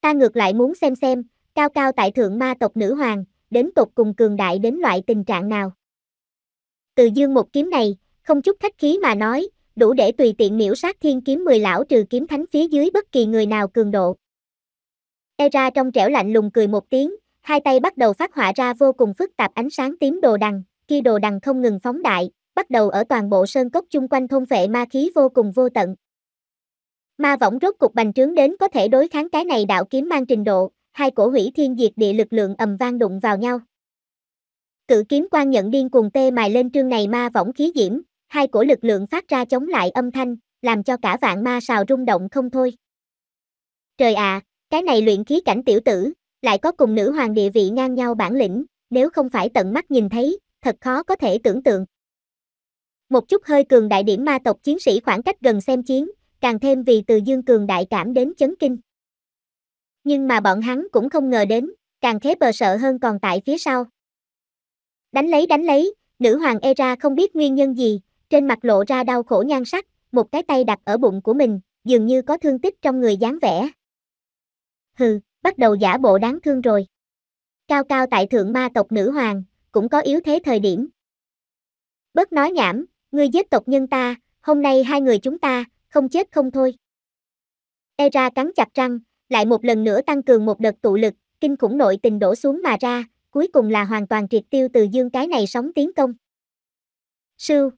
Ta ngược lại muốn xem xem, cao cao tại thượng ma tộc nữ hoàng, đến tột cùng cường đại đến loại tình trạng nào. Từ dương một kiếm này, không chút khách khí mà nói, đủ để tùy tiện miễu sát thiên kiếm mười lão trừ kiếm thánh phía dưới bất kỳ người nào cường độ. Era trong trẻo lạnh lùng cười một tiếng, hai tay bắt đầu phát họa ra vô cùng phức tạp ánh sáng tím đồ đằng, khi đồ đằng không ngừng phóng đại, bắt đầu ở toàn bộ sơn cốc chung quanh thôn vệ ma khí vô cùng vô tận. Ma võng rốt cục bành trướng đến có thể đối kháng cái này đạo kiếm mang trình độ, hai cổ hủy thiên diệt địa lực lượng ầm vang đụng vào nhau. Cự kiếm quan nhận điên cuồng tê mài lên trương này ma võng khí diễm, hai cổ lực lượng phát ra chống lại âm thanh, làm cho cả vạn ma sào rung động không thôi. Trời ạ, à, cái này luyện khí cảnh tiểu tử, lại có cùng nữ hoàng địa vị ngang nhau bản lĩnh, nếu không phải tận mắt nhìn thấy, thật khó có thể tưởng tượng. Một chút hơi cường đại điểm ma tộc chiến sĩ khoảng cách gần xem chiến, càng thêm vì từ dương cường đại cảm đến chấn kinh. Nhưng mà bọn hắn cũng không ngờ đến, càng thế bờ sợ hơn còn tại phía sau. Đánh lấy đánh lấy, nữ hoàng Era không biết nguyên nhân gì, trên mặt lộ ra đau khổ nhan sắc, một cái tay đặt ở bụng của mình, dường như có thương tích trong người dáng vẻ. Hừ, bắt đầu giả bộ đáng thương rồi. Cao cao tại thượng ma tộc nữ hoàng, cũng có yếu thế thời điểm. Bớt nói nhảm, ngươi giết tộc nhân ta, hôm nay hai người chúng ta, không chết không thôi. Era cắn chặt răng, lại một lần nữa tăng cường một đợt tụ lực, kinh khủng nội tình đổ xuống mà ra, cuối cùng là hoàn toàn triệt tiêu từ dương cái này sóng tiến công. Sưu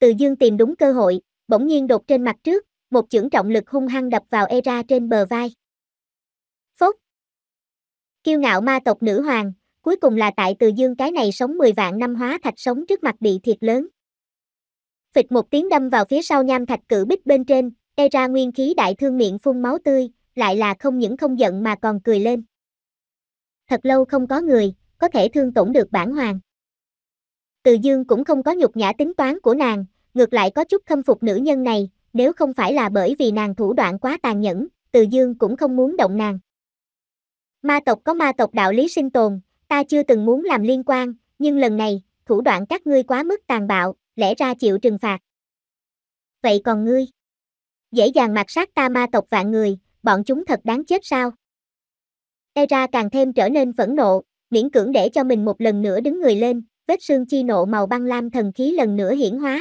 từ dương tìm đúng cơ hội, bỗng nhiên đột trên mặt trước, một chưởng trọng lực hung hăng đập vào Era trên bờ vai. Phốc! Kiêu ngạo ma tộc nữ hoàng, cuối cùng là tại từ dương cái này sống 10 vạn năm hóa thạch sống trước mặt bị thiệt lớn. Phịch một tiếng đâm vào phía sau nham thạch cử bích bên trên, Era nguyên khí đại thương miệng phun máu tươi, lại là không những không giận mà còn cười lên. Thật lâu không có người, có thể thương tổn được bản hoàng. Từ Dương cũng không có nhục nhã tính toán của nàng, ngược lại có chút khâm phục nữ nhân này, nếu không phải là bởi vì nàng thủ đoạn quá tàn nhẫn, Từ Dương cũng không muốn động nàng. Ma tộc có ma tộc đạo lý sinh tồn, ta chưa từng muốn làm liên quan, nhưng lần này, thủ đoạn các ngươi quá mức tàn bạo, lẽ ra chịu trừng phạt. Vậy còn ngươi? Dễ dàng mặc sát ta ma tộc vạn người, bọn chúng thật đáng chết sao? Era càng thêm trở nên phẫn nộ, miễn cưỡng để cho mình một lần nữa đứng người lên, vết sương chi nộ màu băng lam thần khí lần nữa hiển hóa.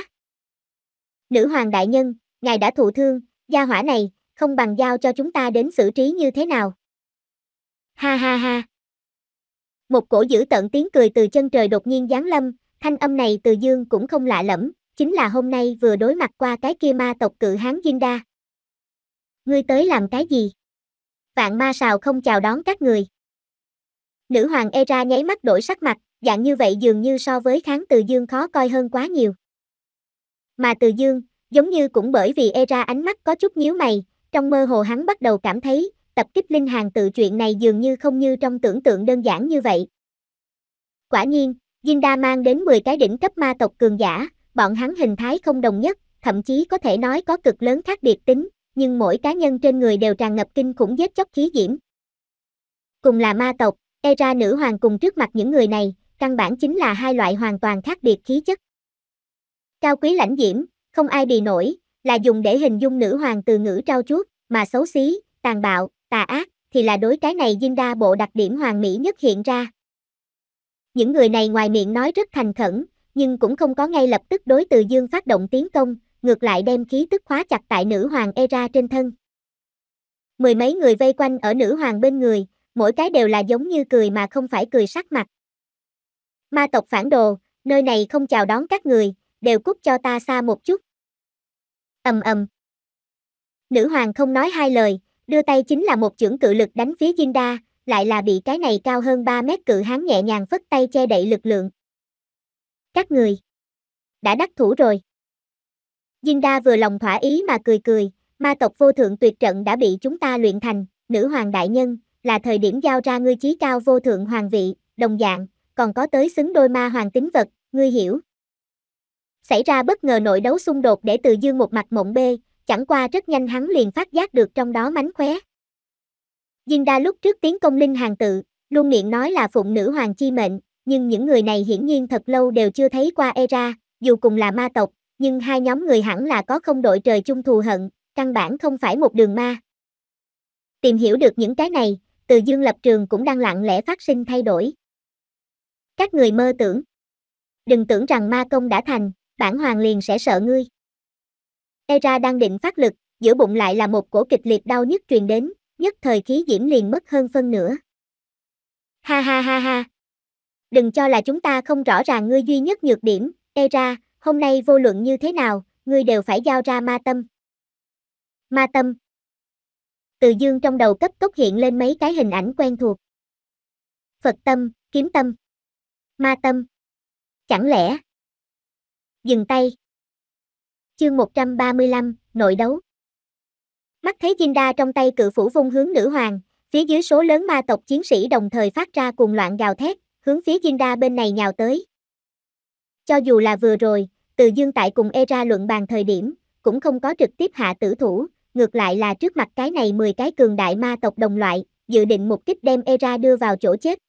Nữ hoàng đại nhân, ngài đã thụ thương, gia hỏa này, không bằng giao cho chúng ta đến xử trí như thế nào. Ha ha ha. Một cổ dữ tận tiếng cười từ chân trời đột nhiên giáng lâm, thanh âm này từ dương cũng không lạ lẫm, chính là hôm nay vừa đối mặt qua cái kia ma tộc cự hán Dinh Đa. Ngươi tới làm cái gì? Vạn ma sào không chào đón các người. Nữ hoàng Era nháy mắt đổi sắc mặt, dạng như vậy dường như so với kháng từ dương khó coi hơn quá nhiều. Mà từ dương, giống như cũng bởi vì e ra ánh mắt có chút nhíu mày, trong mơ hồ hắn bắt đầu cảm thấy, tập kích linh hàng tự chuyện này dường như không như trong tưởng tượng đơn giản như vậy. Quả nhiên, Jinda mang đến 10 cái đỉnh cấp ma tộc cường giả, bọn hắn hình thái không đồng nhất, thậm chí có thể nói có cực lớn khác biệt tính, nhưng mỗi cá nhân trên người đều tràn ngập kinh khủng giết chóc khí diễm. Cùng là ma tộc, Era nữ hoàng cùng trước mặt những người này, căn bản chính là hai loại hoàn toàn khác biệt khí chất. Cao quý lãnh diễm, không ai bì nổi, là dùng để hình dung nữ hoàng từ ngữ trao chuốt, mà xấu xí, tàn bạo, tà ác, thì là đối cái này dinh đa bộ đặc điểm hoàng mỹ nhất hiện ra. Những người này ngoài miệng nói rất thành khẩn, nhưng cũng không có ngay lập tức đối từ dương phát động tiến công, ngược lại đem khí tức khóa chặt tại nữ hoàng Era trên thân. Mười mấy người vây quanh ở nữ hoàng bên người, mỗi cái đều là giống như cười mà không phải cười sắc mặt. Ma tộc phản đồ, nơi này không chào đón các người, đều cút cho ta xa một chút. Ầm ầm. Nữ hoàng không nói hai lời, đưa tay chính là một chưởng cự lực đánh phía Jinda, lại là bị cái này cao hơn 3 mét cự hán nhẹ nhàng phất tay che đậy lực lượng. Các người đã đắc thủ rồi. Jinda vừa lòng thỏa ý mà cười cười, ma tộc vô thượng tuyệt trận đã bị chúng ta luyện thành, nữ hoàng đại nhân, là thời điểm giao ra ngươi chí cao vô thượng hoàng vị, đồng dạng, còn có tới xứng đôi ma hoàng tính vật, ngươi hiểu. Xảy ra bất ngờ nội đấu xung đột để từ dương một mặt mộng bê, chẳng qua rất nhanh hắn liền phát giác được trong đó mánh khóe. Diên đa lúc trước tiến công linh hàng tự, luôn miệng nói là phụng nữ hoàng chi mệnh, nhưng những người này hiển nhiên thật lâu đều chưa thấy qua Era, dù cùng là ma tộc, nhưng hai nhóm người hẳn là có không đội trời chung thù hận, căn bản không phải một đường ma. Tìm hiểu được những cái này, từ dương lập trường cũng đang lặng lẽ phát sinh thay đổi. Các người mơ tưởng. Đừng tưởng rằng ma công đã thành, bản hoàng liền sẽ sợ ngươi. Era đang định phát lực, giữa bụng lại là một cổ kịch liệt đau nhức truyền đến, nhất thời khí diễm liền mất hơn phân nửa. Ha ha ha ha. Đừng cho là chúng ta không rõ ràng ngươi duy nhất nhược điểm, Era, hôm nay vô luận như thế nào, ngươi đều phải giao ra ma tâm. Ma tâm. Từ dương trong đầu cấp tốc hiện lên mấy cái hình ảnh quen thuộc. Phật tâm, kiếm tâm. Ma tâm. Chẳng lẽ? Dừng tay. Chương 135, nội đấu. Mắt thấy Jinda trong tay cự phủ vung hướng nữ hoàng, phía dưới số lớn ma tộc chiến sĩ đồng thời phát ra cuồng loạn gào thét, hướng phía Jinda bên này nhào tới. Cho dù là vừa rồi, từ dương tại cùng Era luận bàn thời điểm, cũng không có trực tiếp hạ tử thủ, ngược lại là trước mặt cái này 10 cái cường đại ma tộc đồng loại, dự định mục kích đem Era đưa vào chỗ chết.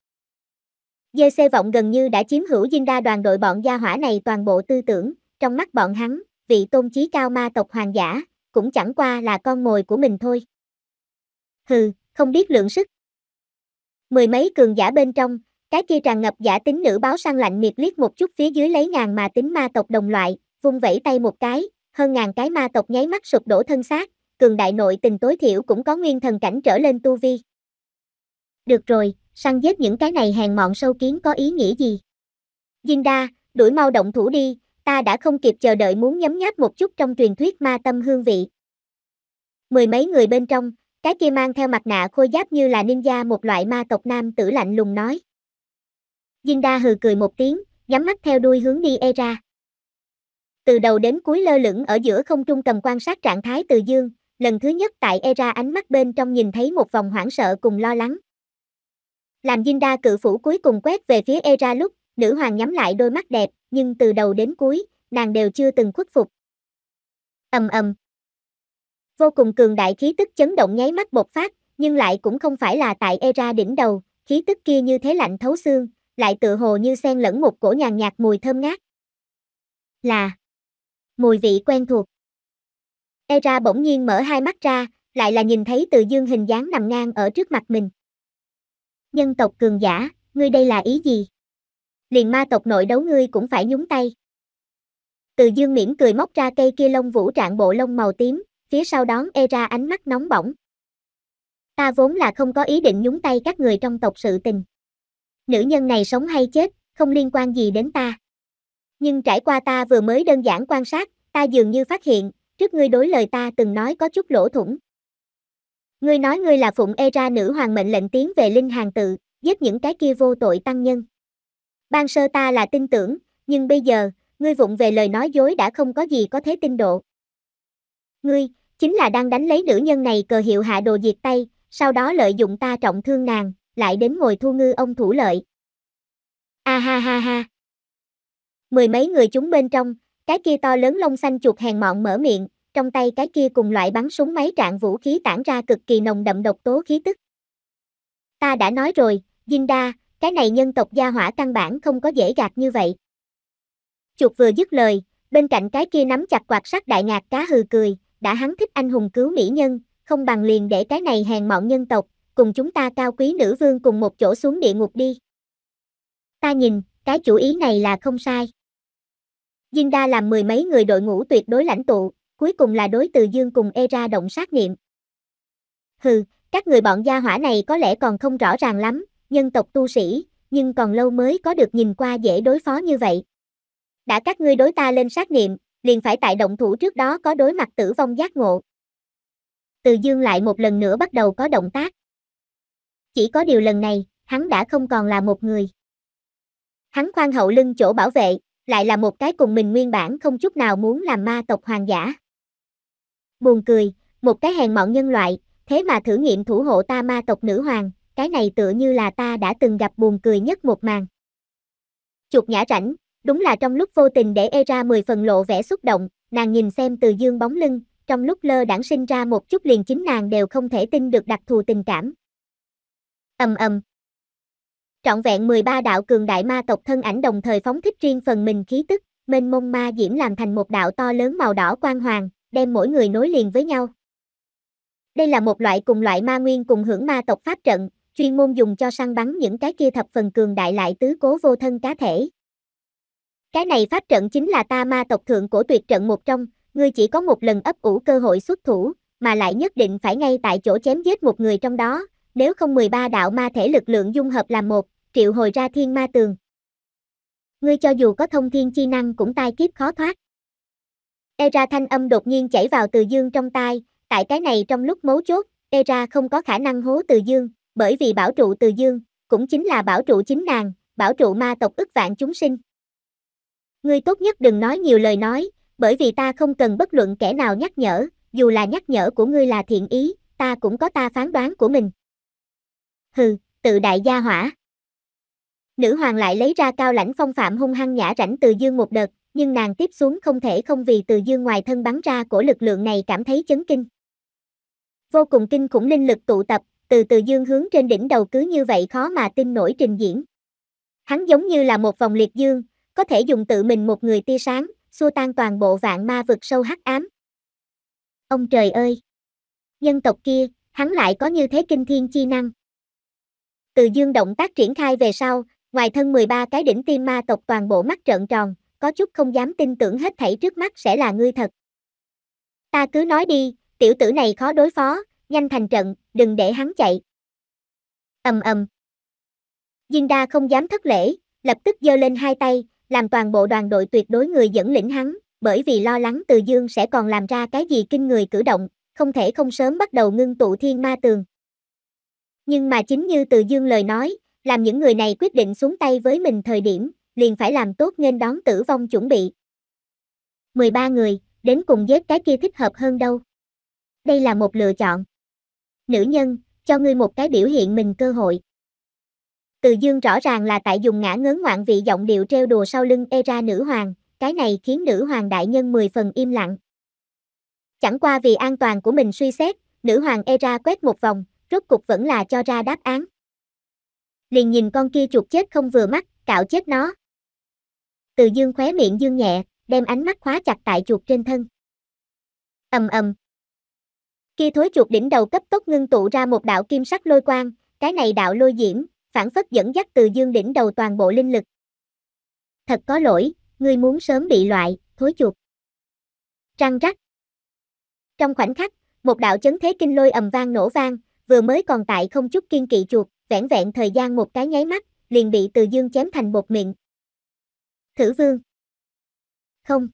DC vọng gần như đã chiếm hữu dinh đa đoàn đội bọn gia hỏa này toàn bộ tư tưởng, trong mắt bọn hắn, vị tôn chí cao ma tộc hoàng giả, cũng chẳng qua là con mồi của mình thôi. Hừ, không biết lượng sức. Mười mấy cường giả bên trong, cái kia tràn ngập giả tính nữ báo săn lạnh miệt liếc một chút phía dưới lấy ngàn mà tính ma tộc đồng loại, vung vẫy tay một cái, hơn ngàn cái ma tộc nháy mắt sụp đổ thân xác, cường đại nội tình tối thiểu cũng có nguyên thần cảnh trở lên tu vi. Được rồi, săn giết những cái này hèn mọn sâu kiến có ý nghĩa gì. Dinh đuổi mau động thủ đi, ta đã không kịp chờ đợi muốn nhấm nháp một chút trong truyền thuyết ma tâm hương vị. Mười mấy người bên trong, cái kia mang theo mặt nạ khôi giáp như là ninja một loại ma tộc nam tử lạnh lùng nói. Dinh hừ cười một tiếng, nhắm mắt theo đuôi hướng đi e ra. Từ đầu đến cuối lơ lửng ở giữa không trung cầm quan sát trạng thái từ dương, lần thứ nhất tại Era ánh mắt bên trong nhìn thấy một vòng hoảng sợ cùng lo lắng. Làm Jinda cự phủ cuối cùng quét về phía Era lúc, nữ hoàng nhắm lại đôi mắt đẹp, nhưng từ đầu đến cuối, nàng đều chưa từng khuất phục. Ầm ầm. Vô cùng cường đại khí tức chấn động nháy mắt bộc phát, nhưng lại cũng không phải là tại Era đỉnh đầu, khí tức kia như thế lạnh thấu xương, lại tựa hồ như xen lẫn một cổ nhàn nhạt mùi thơm ngát. Là mùi vị quen thuộc. Era bỗng nhiên mở hai mắt ra, lại là nhìn thấy từ dương hình dáng nằm ngang ở trước mặt mình. Nhân tộc cường giả, ngươi đây là ý gì? Liền ma tộc nội đấu ngươi cũng phải nhúng tay. Từ dương miễn cười móc ra cây kia lông vũ trạng bộ lông màu tím, phía sau đón e ra ánh mắt nóng bỏng. Ta vốn là không có ý định nhúng tay các người trong tộc sự tình. Nữ nhân này sống hay chết, không liên quan gì đến ta. Nhưng trải qua ta vừa mới đơn giản quan sát, ta dường như phát hiện, trước ngươi đối lời ta từng nói có chút lỗ thủng. Ngươi nói ngươi là phụng e ra nữ hoàng mệnh lệnh tiến về linh hàng tự, giết những cái kia vô tội tăng nhân. Ban sơ ta là tin tưởng, nhưng bây giờ, ngươi vụng về lời nói dối đã không có gì có thế tin độ. Ngươi, chính là đang đánh lấy nữ nhân này cờ hiệu hạ đồ diệt tay, sau đó lợi dụng ta trọng thương nàng, lại đến ngồi thu ngư ông thủ lợi. A ha ha ha. Mười mấy người chúng bên trong, cái kia to lớn lông xanh chuột hèn mọn mở miệng, trong tay cái kia cùng loại bắn súng máy trạng vũ khí tản ra cực kỳ nồng đậm độc tố khí tức. Ta đã nói rồi, Dinh cái này nhân tộc gia hỏa căn bản không có dễ gạt như vậy. Chuột vừa dứt lời, bên cạnh cái kia nắm chặt quạt sắt đại ngạc cá hừ cười, đã hắn thích anh hùng cứu mỹ nhân, không bằng liền để cái này hèn mọn nhân tộc, cùng chúng ta cao quý nữ vương cùng một chỗ xuống địa ngục đi. Ta nhìn, cái chủ ý này là không sai. Dinh làm mười mấy người đội ngũ tuyệt đối lãnh tụ, cuối cùng là đối từ dương cùng e ra động sát niệm. Hừ, các người bọn gia hỏa này có lẽ còn không rõ ràng lắm, nhân tộc tu sĩ, nhưng còn lâu mới có được nhìn qua dễ đối phó như vậy. Đã các ngươi đối ta lên sát niệm, liền phải tại động thủ trước đó có đối mặt tử vong giác ngộ. Từ dương lại một lần nữa bắt đầu có động tác. Chỉ có điều lần này, hắn đã không còn là một người. Hắn khoan hậu lưng chỗ bảo vệ, lại là một cái cùng mình nguyên bản không chút nào muốn làm ma tộc hoàng giả. Buồn cười, một cái hèn mọn nhân loại, thế mà thử nghiệm thủ hộ ta ma tộc nữ hoàng, cái này tựa như là ta đã từng gặp buồn cười nhất một màn. Chuột nhã rảnh, đúng là trong lúc vô tình để e ra 10 phần lộ vẻ xúc động, nàng nhìn xem từ dương bóng lưng, trong lúc lơ đãng sinh ra một chút liền chính nàng đều không thể tin được đặc thù tình cảm. Ầm ầm. Trọn vẹn 13 đạo cường đại ma tộc thân ảnh đồng thời phóng thích riêng phần mình khí tức, mênh mông ma diễm làm thành một đạo to lớn màu đỏ quang hoàng, đem mỗi người nối liền với nhau. Đây là một loại cùng loại ma nguyên cùng hưởng ma tộc pháp trận, chuyên môn dùng cho săn bắn những cái kia thập phần cường đại lại tứ cố vô thân cá thể. Cái này pháp trận chính là ta ma tộc thượng cổ tuyệt trận một trong, ngươi chỉ có một lần ấp ủ cơ hội xuất thủ, mà lại nhất định phải ngay tại chỗ chém giết một người trong đó, nếu không 13 đạo ma thể lực lượng dung hợp làm một, triệu hồi ra thiên ma tường. Ngươi cho dù có thông thiên chi năng cũng tai kiếp khó thoát. Era thanh âm đột nhiên chảy vào từ dương trong tai, tại cái này trong lúc mấu chốt, Era không có khả năng hố từ dương, bởi vì bảo trụ từ dương, cũng chính là bảo trụ chính nàng, bảo trụ ma tộc ức vạn chúng sinh. Ngươi tốt nhất đừng nói nhiều lời nói, bởi vì ta không cần bất luận kẻ nào nhắc nhở, dù là nhắc nhở của ngươi là thiện ý, ta cũng có ta phán đoán của mình. Hừ, tự đại gia hỏa. Nữ hoàng lại lấy ra cao lãnh phong phạm hung hăng nhã rảnh từ dương một đợt, nhưng nàng tiếp xuống không thể không vì từ dương ngoài thân bắn ra của lực lượng này cảm thấy chấn kinh. Vô cùng kinh khủng linh lực tụ tập, từ từ dương hướng trên đỉnh đầu cứ như vậy khó mà tin nổi trình diễn. Hắn giống như là một vòng liệt dương, có thể dùng tự mình một người tia sáng, xua tan toàn bộ vạn ma vực sâu hắc ám. Ông trời ơi! Nhân tộc kia, hắn lại có như thế kinh thiên chi năng. Từ dương động tác triển khai về sau, ngoài thân 13 cái đỉnh tim ma tộc toàn bộ mắt trợn tròn, có chút không dám tin tưởng hết thảy trước mắt sẽ là ngươi thật. Ta cứ nói đi, tiểu tử này khó đối phó, nhanh thành trận, đừng để hắn chạy. Ầm ầm. Diên Đa không dám thất lễ, lập tức giơ lên hai tay, làm toàn bộ đoàn đội tuyệt đối người dẫn lĩnh hắn, bởi vì lo lắng Từ Dương sẽ còn làm ra cái gì kinh người cử động, không thể không sớm bắt đầu ngưng tụ thiên ma tường. Nhưng mà chính như Từ Dương lời nói, làm những người này quyết định xuống tay với mình thời điểm, liền phải làm tốt nên đón tử vong chuẩn bị. 13 người, đến cùng giết cái kia thích hợp hơn đâu. Đây là một lựa chọn. Nữ nhân, cho ngươi một cái biểu hiện mình cơ hội. Từ dương rõ ràng là tại dùng ngã ngớn ngoạn vị giọng điệu treo đùa sau lưng e ra nữ hoàng, cái này khiến nữ hoàng đại nhân 10 phần im lặng. Chẳng qua vì an toàn của mình suy xét, nữ hoàng e ra quét một vòng, rốt cục vẫn là cho ra đáp án. Liền nhìn con kia chuột chết không vừa mắt, cạo chết nó từ dương khóe miệng dương nhẹ, đem ánh mắt khóa chặt tại chuột trên thân. ầm ầm. Kia thối chuột đỉnh đầu cấp tốc ngưng tụ ra một đạo kim sắc lôi quang, cái này đạo lôi diễm, phản phất dẫn dắt từ dương đỉnh đầu toàn bộ linh lực. Thật có lỗi, ngươi muốn sớm bị loại, thối chuột. Trăng rắc. Trong khoảnh khắc, một đạo chấn thế kinh lôi ầm vang nổ vang, vừa mới còn tại không chút kiên kỵ chuột, vẻn vẹn thời gian một cái nháy mắt, liền bị từ dương chém thành bột miệng. Thử vương. Không.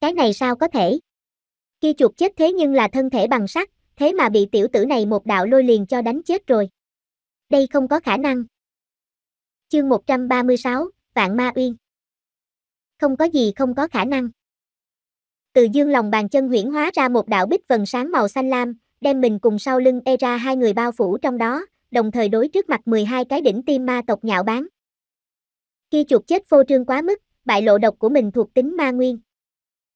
Cái này sao có thể? Kia chuột chết thế nhưng là thân thể bằng sắt, thế mà bị tiểu tử này một đạo lôi liền cho đánh chết rồi. Đây không có khả năng. Chương 136, Vạn Ma Uyên. Không có gì không có khả năng. Từ dương lòng bàn chân huyển hóa ra một đạo bích vần sáng màu xanh lam, đem mình cùng sau lưng e ra hai người bao phủ trong đó, đồng thời đối trước mặt 12 cái đỉnh tim ma tộc nhạo báng. Khi chuột chết phô trương quá mức, bại lộ độc của mình thuộc tính ma nguyên.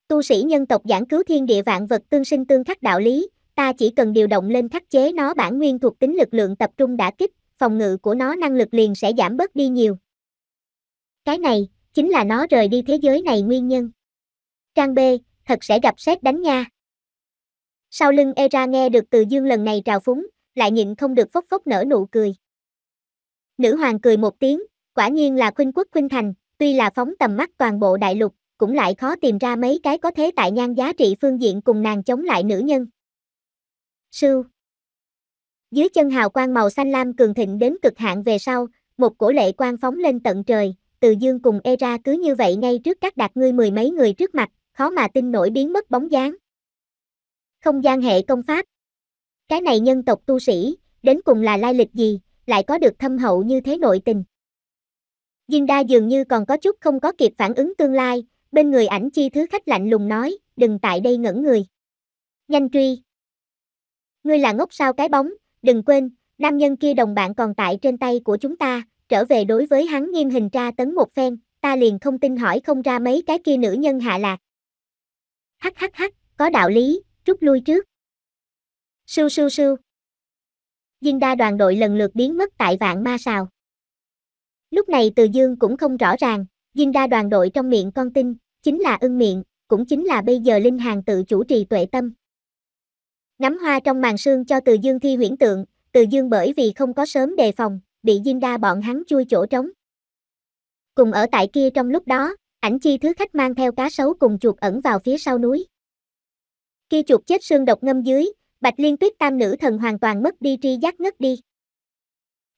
Tu sĩ nhân tộc giảng cứu thiên địa vạn vật tương sinh tương khắc đạo lý, ta chỉ cần điều động lên khắc chế nó bản nguyên thuộc tính lực lượng tập trung đã kích, phòng ngự của nó năng lực liền sẽ giảm bớt đi nhiều. Cái này, chính là nó rời đi thế giới này nguyên nhân. Trang B, thật sẽ gặp xét đánh nha. Sau lưng Era nghe được từ dương lần này trào phúng, lại nhịn không được phốc phốc nở nụ cười. Nữ hoàng cười một tiếng, Quả nhiên là khuynh quốc khuynh thành, tuy là phóng tầm mắt toàn bộ đại lục, cũng lại khó tìm ra mấy cái có thế tại nhan giá trị phương diện cùng nàng chống lại nữ nhân. Sưu Dưới chân hào quang màu xanh lam cường thịnh đến cực hạn về sau, một cổ lệ quang phóng lên tận trời, từ dương cùng Era cứ như vậy ngay trước các đạt ngươi mười mấy người trước mặt, khó mà tin nổi biến mất bóng dáng. Không gian hệ công pháp Cái này nhân tộc tu sĩ, đến cùng là lai lịch gì, lại có được thâm hậu như thế nội tình. Diên Đa dường như còn có chút không có kịp phản ứng tương lai, bên người ảnh chi thứ khách lạnh lùng nói, đừng tại đây ngẩn người. Nhanh truy. Ngươi là ngốc sao cái bóng, đừng quên, nam nhân kia đồng bạn còn tại trên tay của chúng ta, trở về đối với hắn nghiêm hình tra tấn một phen, ta liền không tin hỏi không ra mấy cái kia nữ nhân hạ lạc. Hắc hắc hắc, có đạo lý, rút lui trước. Sưu sưu sưu. Diên đa đoàn đội lần lượt biến mất tại vạn ma sào. Lúc này Từ Dương cũng không rõ ràng, nhưng đa đoàn đội trong miệng con tin, chính là ưng miệng, cũng chính là bây giờ Linh Hàng tự chủ trì tuệ tâm. Ngắm hoa trong màn sương cho Từ Dương thi huyễn tượng, Từ Dương bởi vì không có sớm đề phòng, bị Diên Đa bọn hắn chui chỗ trống. Cùng ở tại kia trong lúc đó, ảnh chi thứ khách mang theo cá sấu cùng chuột ẩn vào phía sau núi. Kia chuột chết xương độc ngâm dưới, Bạch Liên Tuyết Tam nữ thần hoàn toàn mất đi tri giác ngất đi.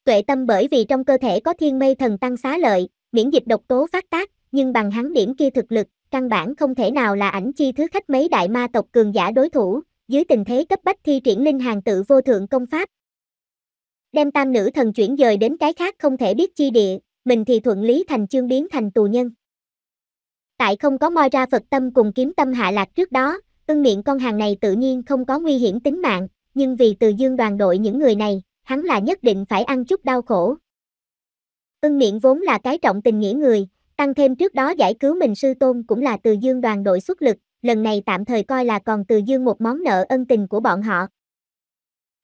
Tuệ tâm bởi vì trong cơ thể có thiên mây thần tăng xá lợi, miễn dịch độc tố phát tác, nhưng bằng hắn điểm kia thực lực, căn bản không thể nào là ảnh chi thứ khách mấy đại ma tộc cường giả đối thủ, dưới tình thế cấp bách thi triển linh hàng tự vô thượng công pháp. Đem tam nữ thần chuyển dời đến cái khác không thể biết chi địa, mình thì thuận lý thành chương biến thành tù nhân. Tại không có moi ra Phật tâm cùng kiếm tâm hạ lạc trước đó, ưng miệng con hàng này tự nhiên không có nguy hiểm tính mạng, nhưng vì từ dương đoàn đội những người này, hắn là nhất định phải ăn chút đau khổ. Ưng miệng vốn là cái trọng tình nghĩa người, tăng thêm trước đó giải cứu mình sư tôn cũng là từ dương đoàn đội xuất lực, lần này tạm thời coi là còn từ dương một món nợ ân tình của bọn họ.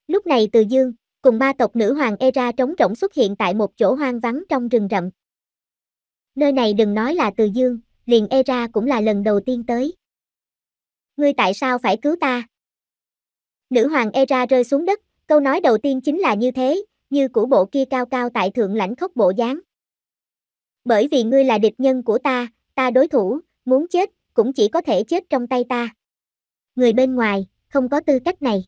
Lúc này từ dương, cùng ba tộc nữ hoàng Era trống rỗng xuất hiện tại một chỗ hoang vắng trong rừng rậm. Nơi này đừng nói là từ dương, liền Era cũng là lần đầu tiên tới. Ngươi tại sao phải cứu ta? Nữ hoàng Era rơi xuống đất, Câu nói đầu tiên chính là như thế, như của bộ kia cao cao tại thượng lãnh khốc bộ dáng. Bởi vì ngươi là địch nhân của ta, ta đối thủ, muốn chết, cũng chỉ có thể chết trong tay ta. Người bên ngoài, không có tư cách này.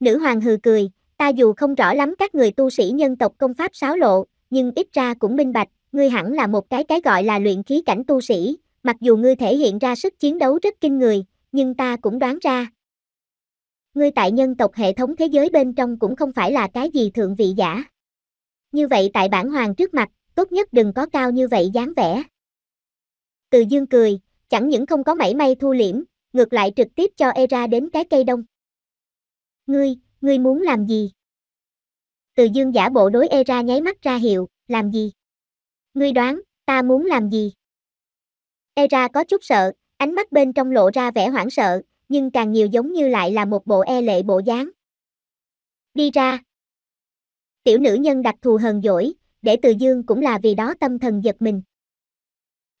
Nữ hoàng hừ cười, ta dù không rõ lắm các người tu sĩ nhân tộc công pháp sáo lộ, nhưng ít ra cũng minh bạch, ngươi hẳn là một cái cái gọi là luyện khí cảnh tu sĩ, mặc dù ngươi thể hiện ra sức chiến đấu rất kinh người, nhưng ta cũng đoán ra, ngươi tại nhân tộc hệ thống thế giới bên trong cũng không phải là cái gì thượng vị giả. Như vậy tại bản hoàng trước mặt, tốt nhất đừng có cao như vậy dáng vẻ. Từ dương cười, chẳng những không có mảy may thu liễm, ngược lại trực tiếp cho Era đến cái cây đông. Ngươi, ngươi muốn làm gì? Từ dương giả bộ đối Era nháy mắt ra hiệu, làm gì? Ngươi đoán, ta muốn làm gì? Era có chút sợ, ánh mắt bên trong lộ ra vẻ hoảng sợ, nhưng càng nhiều giống như lại là một bộ e lệ bộ dáng. Đi ra. Tiểu nữ nhân đặc thù hờn dỗi, để từ dương cũng là vì đó tâm thần giật mình.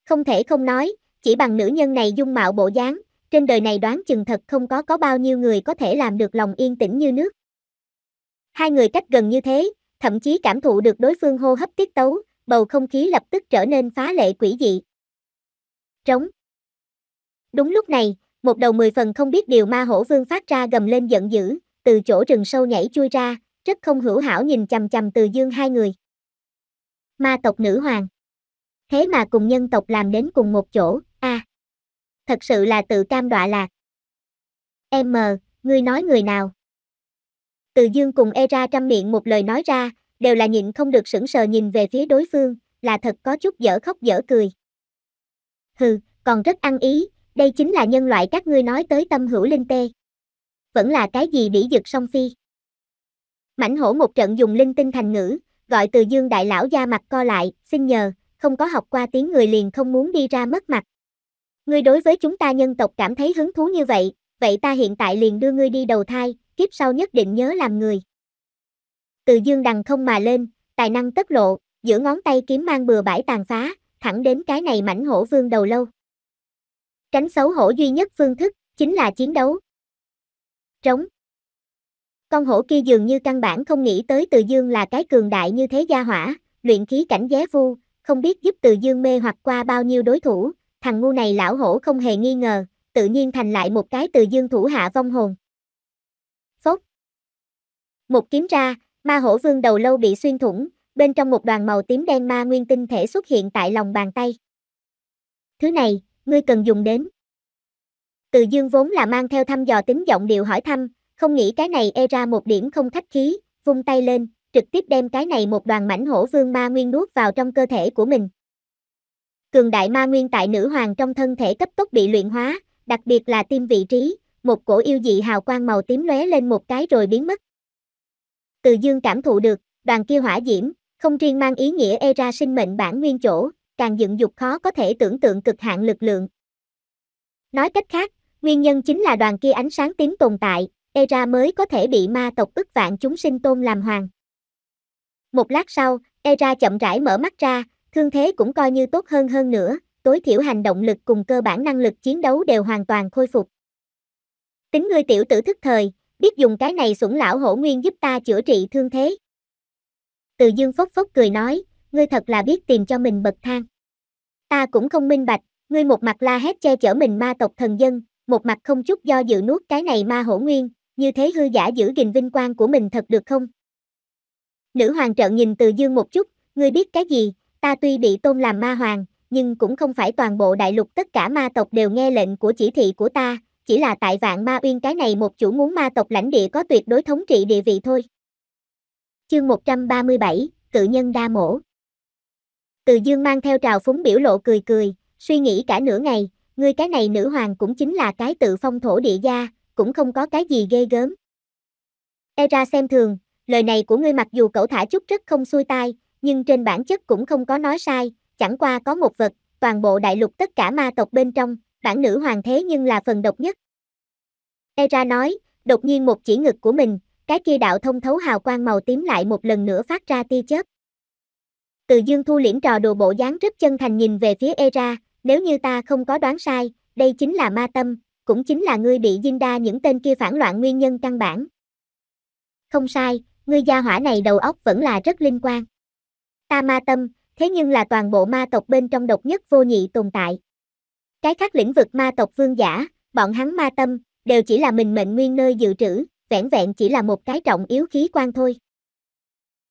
Không thể không nói, chỉ bằng nữ nhân này dung mạo bộ dáng, trên đời này đoán chừng thật không có có bao nhiêu người có thể làm được lòng yên tĩnh như nước. Hai người cách gần như thế, thậm chí cảm thụ được đối phương hô hấp tiết tấu, bầu không khí lập tức trở nên phá lệ quỷ dị. Trống. Đúng lúc này, một đầu mười phần không biết điều ma hổ vương phát ra gầm lên giận dữ, từ chỗ rừng sâu nhảy chui ra, rất không hữu hảo nhìn chằm chằm từ dương hai người. Ma tộc nữ hoàng. Thế mà cùng nhân tộc làm đến cùng một chỗ, a à, Thật sự là tự cam đọa lạc. Em mờ, ngươi nói người nào? Từ dương cùng e ra trăm miệng một lời nói ra, đều là nhịn không được sững sờ nhìn về phía đối phương, là thật có chút dở khóc dở cười. Hừ, còn rất ăn ý, đây chính là nhân loại các ngươi nói tới tâm hữu linh tê. Vẫn là cái gì bỉ dực song phi. Mảnh hổ một trận dùng linh tinh thành ngữ, gọi từ dương đại lão da mặt co lại, xin nhờ, không có học qua tiếng người liền không muốn đi ra mất mặt. Ngươi đối với chúng ta nhân tộc cảm thấy hứng thú như vậy, vậy ta hiện tại liền đưa ngươi đi đầu thai, kiếp sau nhất định nhớ làm người. Từ dương đằng không mà lên, tài năng tất lộ, giữa ngón tay kiếm mang bừa bãi tàn phá, thẳng đến cái này mảnh hổ vương đầu lâu. Tránh xấu hổ duy nhất phương thức, chính là chiến đấu. Trống. Con hổ kia dường như căn bản không nghĩ tới Từ Dương là cái cường đại như thế gia hỏa, luyện khí cảnh giá vu, không biết giúp Từ Dương mê hoặc qua bao nhiêu đối thủ, thằng ngu này lão hổ không hề nghi ngờ, tự nhiên thành lại một cái Từ Dương thủ hạ vong hồn. Phốc. Một kiếm ra, ma hổ vương đầu lâu bị xuyên thủng, bên trong một đoàn màu tím đen ma nguyên tinh thể xuất hiện tại lòng bàn tay. Thứ này, ngươi cần dùng đến. Từ dương vốn là mang theo thăm dò tính giọng điệu hỏi thăm, không nghĩ cái này e ra một điểm không khách khí, vung tay lên, trực tiếp đem cái này một đoàn mảnh hổ vương ma nguyên nuốt vào trong cơ thể của mình. Cường đại ma nguyên tại nữ hoàng trong thân thể cấp tốc bị luyện hóa, đặc biệt là tim vị trí, một cổ yêu dị hào quang màu tím lóe lên một cái rồi biến mất. Từ dương cảm thụ được, đoàn kia hỏa diễm, không riêng mang ý nghĩa e ra sinh mệnh bản nguyên chỗ, càng dựng dục khó có thể tưởng tượng cực hạn lực lượng. Nói cách khác, nguyên nhân chính là đoàn kia ánh sáng tím tồn tại, Era mới có thể bị ma tộc ức vạn chúng sinh tôn làm hoàng. Một lát sau, Era chậm rãi mở mắt ra, thương thế cũng coi như tốt hơn hơn nữa, tối thiểu hành động lực cùng cơ bản năng lực chiến đấu đều hoàn toàn khôi phục. Tính ngươi tiểu tử thức thời, biết dùng cái này sủng lão hổ nguyên giúp ta chữa trị thương thế. Từ dương phốc phốc cười nói, ngươi thật là biết tìm cho mình bậc thang ta cũng không minh bạch, ngươi một mặt la hét che chở mình ma tộc thần dân, một mặt không chút do dự nuốt cái này ma hổ nguyên, như thế hư giả giữ gìn vinh quang của mình thật được không? Nữ hoàng trợn nhìn từ dương một chút, ngươi biết cái gì, ta tuy bị tôn làm ma hoàng, nhưng cũng không phải toàn bộ đại lục tất cả ma tộc đều nghe lệnh của chỉ thị của ta, chỉ là tại vạn ma uyên cái này một chủ muốn ma tộc lãnh địa có tuyệt đối thống trị địa vị thôi. Chương 137, Cự nhân đa mổ từ dương mang theo trào phúng biểu lộ cười cười, suy nghĩ cả nửa ngày, ngươi cái này nữ hoàng cũng chính là cái tự phong thổ địa gia, cũng không có cái gì ghê gớm. Era xem thường, lời này của ngươi mặc dù cậu thả chút rất không xuôi tai, nhưng trên bản chất cũng không có nói sai, chẳng qua có một vật, toàn bộ đại lục tất cả ma tộc bên trong, bản nữ hoàng thế nhưng là phần độc nhất. Era nói, đột nhiên một chỉ ngực của mình, cái kia đạo thông thấu hào quang màu tím lại một lần nữa phát ra tia chớp từ dương thu liễm trò đồ bộ dáng rất chân thành nhìn về phía Era, nếu như ta không có đoán sai, đây chính là ma tâm, cũng chính là ngươi bị dinh đa những tên kia phản loạn nguyên nhân căn bản. Không sai, ngươi gia hỏa này đầu óc vẫn là rất linh quan. Ta ma tâm, thế nhưng là toàn bộ ma tộc bên trong độc nhất vô nhị tồn tại. Cái khác lĩnh vực ma tộc vương giả, bọn hắn ma tâm, đều chỉ là mình mệnh nguyên nơi dự trữ, vẻn vẹn chỉ là một cái trọng yếu khí quan thôi.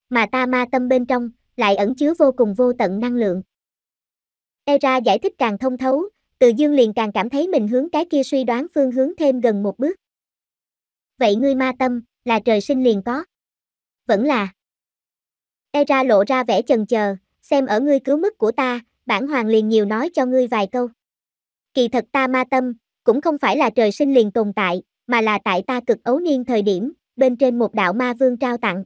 Mà ta ma tâm bên trong, lại ẩn chứa vô cùng vô tận năng lượng. Era giải thích càng thông thấu, Từ Dương liền càng cảm thấy mình hướng cái kia suy đoán phương hướng thêm gần một bước. Vậy ngươi ma tâm, là trời sinh liền có. Vẫn là. Era lộ ra vẻ chần chờ, xem ở ngươi cứu mức của ta, bản hoàng liền nhiều nói cho ngươi vài câu. Kỳ thật ta ma tâm, cũng không phải là trời sinh liền tồn tại, mà là tại ta cực ấu niên thời điểm, bên trên một đạo ma vương trao tặng.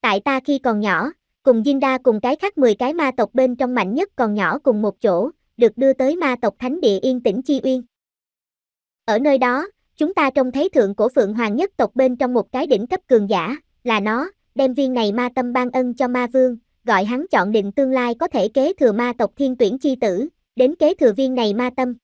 Tại ta khi còn nhỏ, cùng Diên Đa cùng cái khác 10 cái ma tộc bên trong mạnh nhất còn nhỏ cùng một chỗ, được đưa tới ma tộc thánh địa yên tĩnh chi uyên. Ở nơi đó, chúng ta trông thấy thượng cổ phượng hoàng nhất tộc bên trong một cái đỉnh cấp cường giả, là nó, đem viên này ma tâm ban ân cho ma vương, gọi hắn chọn định tương lai có thể kế thừa ma tộc thiên tuyển chi tử, đến kế thừa viên này ma tâm.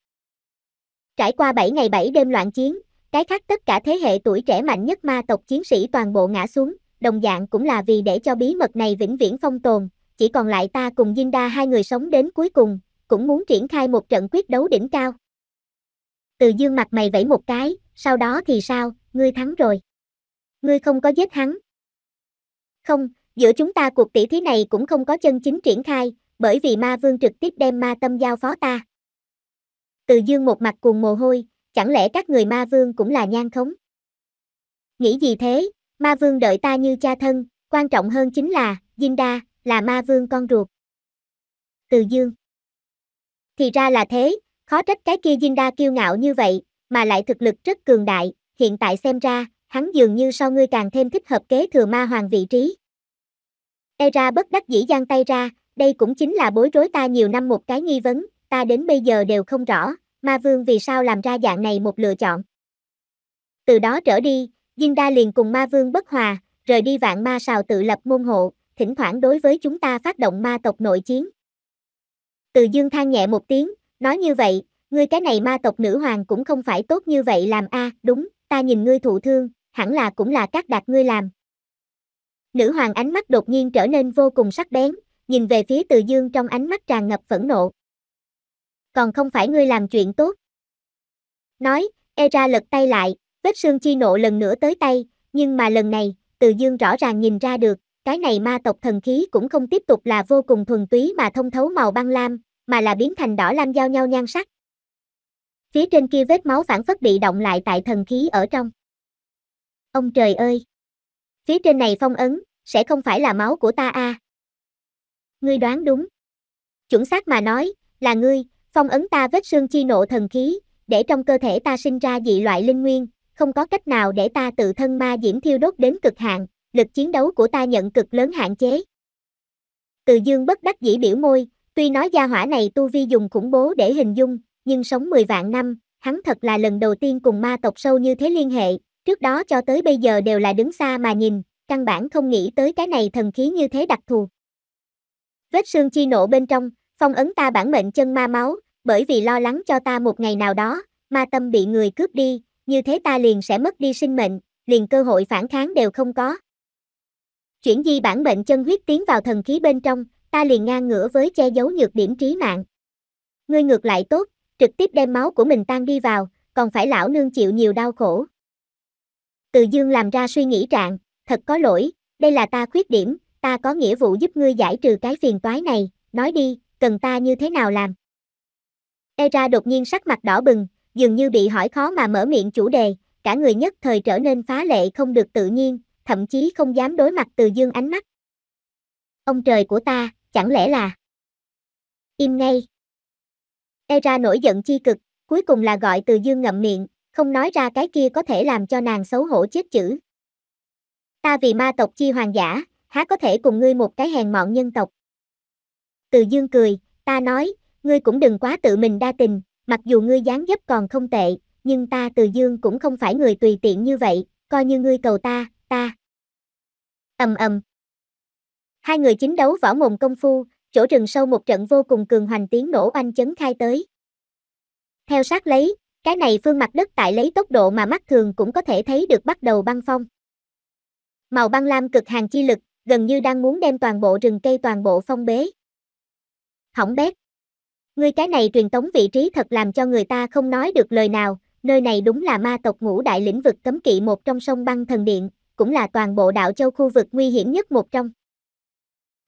Trải qua 7 ngày 7 đêm loạn chiến, cái khác tất cả thế hệ tuổi trẻ mạnh nhất ma tộc chiến sĩ toàn bộ ngã xuống, đồng dạng cũng là vì để cho bí mật này vĩnh viễn phong tồn, chỉ còn lại ta cùng Diên Đa hai người sống đến cuối cùng, cũng muốn triển khai một trận quyết đấu đỉnh cao. Từ dương mặt mày vẫy một cái, sau đó thì sao, ngươi thắng rồi. Ngươi không có giết hắn. Không, giữa chúng ta cuộc tỷ thí này cũng không có chân chính triển khai, bởi vì ma vương trực tiếp đem ma tâm giao phó ta. Từ dương một mặt cuồng mồ hôi, chẳng lẽ các người ma vương cũng là nhan khống? Nghĩ gì thế, Ma vương đợi ta như cha thân, quan trọng hơn chính là, Zinda, là ma vương con ruột. Từ dương. Thì ra là thế, khó trách cái kia Zinda kiêu ngạo như vậy, mà lại thực lực rất cường đại, hiện tại xem ra, hắn dường như sau ngươi càng thêm thích hợp kế thừa ma hoàng vị trí. Era bất đắc dĩ giang tay ra, đây cũng chính là bối rối ta nhiều năm một cái nghi vấn, ta đến bây giờ đều không rõ, ma vương vì sao làm ra dạng này một lựa chọn. Từ đó trở đi, Jinda liền cùng ma vương bất hòa, rời đi vạn ma sào tự lập môn hộ, thỉnh thoảng đối với chúng ta phát động ma tộc nội chiến. Từ dương than nhẹ một tiếng, nói như vậy, ngươi cái này ma tộc nữ hoàng cũng không phải tốt như vậy làm a à, đúng, ta nhìn ngươi thụ thương, hẳn là cũng là các đạt ngươi làm. Nữ hoàng ánh mắt đột nhiên trở nên vô cùng sắc bén, nhìn về phía từ dương trong ánh mắt tràn ngập phẫn nộ. Còn không phải ngươi làm chuyện tốt. Nói, Era lật tay lại, Vết xương chi nộ lần nữa tới tay, nhưng mà lần này, Từ Dương rõ ràng nhìn ra được, cái này ma tộc thần khí cũng không tiếp tục là vô cùng thuần túy mà thông thấu màu băng lam, mà là biến thành đỏ lam giao nhau nhan sắc. Phía trên kia vết máu phản phất bị động lại tại thần khí ở trong. Ông trời ơi! Phía trên này phong ấn, sẽ không phải là máu của ta a à. Ngươi đoán đúng. Chuẩn xác mà nói, là ngươi, phong ấn ta vết xương chi nộ thần khí, để trong cơ thể ta sinh ra dị loại linh nguyên, không có cách nào để ta tự thân ma diễm thiêu đốt đến cực hạn, lực chiến đấu của ta nhận cực lớn hạn chế. Từ dương bất đắc dĩ biểu môi, tuy nói gia hỏa này tu vi dùng khủng bố để hình dung, nhưng sống 10 vạn năm, hắn thật là lần đầu tiên cùng ma tộc sâu như thế liên hệ, trước đó cho tới bây giờ đều là đứng xa mà nhìn, căn bản không nghĩ tới cái này thần khí như thế đặc thù. Vết xương chi nổ bên trong, phong ấn ta bản mệnh chân ma máu, bởi vì lo lắng cho ta một ngày nào đó, ma tâm bị người cướp đi, như thế ta liền sẽ mất đi sinh mệnh, liền cơ hội phản kháng đều không có. Chuyển di bản mệnh chân huyết tiến vào thần khí bên trong, ta liền ngang ngửa với che giấu nhược điểm trí mạng. Ngươi ngược lại tốt, trực tiếp đem máu của mình tan đi vào, còn phải lão nương chịu nhiều đau khổ. Từ dương làm ra suy nghĩ trạng, thật có lỗi, đây là ta khuyết điểm, ta có nghĩa vụ giúp ngươi giải trừ cái phiền toái này, nói đi, cần ta như thế nào làm. Ra đột nhiên sắc mặt đỏ bừng, dường như bị hỏi khó mà mở miệng chủ đề, cả người nhất thời trở nên phá lệ không được tự nhiên, thậm chí không dám đối mặt từ dương ánh mắt. Ông trời của ta, chẳng lẽ là... Im ngay. Era nổi giận chi cực, cuối cùng là gọi từ dương ngậm miệng, không nói ra cái kia có thể làm cho nàng xấu hổ chết chữ. Ta vì ma tộc chi hoàng giả, há có thể cùng ngươi một cái hèn mọn nhân tộc. Từ dương cười, ta nói, ngươi cũng đừng quá tự mình đa tình, mặc dù ngươi dáng dấp còn không tệ, nhưng ta từ dương cũng không phải người tùy tiện như vậy, coi như ngươi cầu ta, ta. ầm ầm. Hai người chính đấu võ mồm công phu, chỗ rừng sâu một trận vô cùng cường hoành tiếng nổ oanh chấn khai tới. Theo sát lấy, cái này phương mặt đất tại lấy tốc độ mà mắt thường cũng có thể thấy được bắt đầu băng phong. Màu băng lam cực hàng chi lực, gần như đang muốn đem toàn bộ rừng cây toàn bộ phong bế. Hỏng bét. Ngươi cái này truyền tống vị trí thật làm cho người ta không nói được lời nào, nơi này đúng là ma tộc ngũ đại lĩnh vực cấm kỵ một trong sông băng thần điện, cũng là toàn bộ đạo châu khu vực nguy hiểm nhất một trong.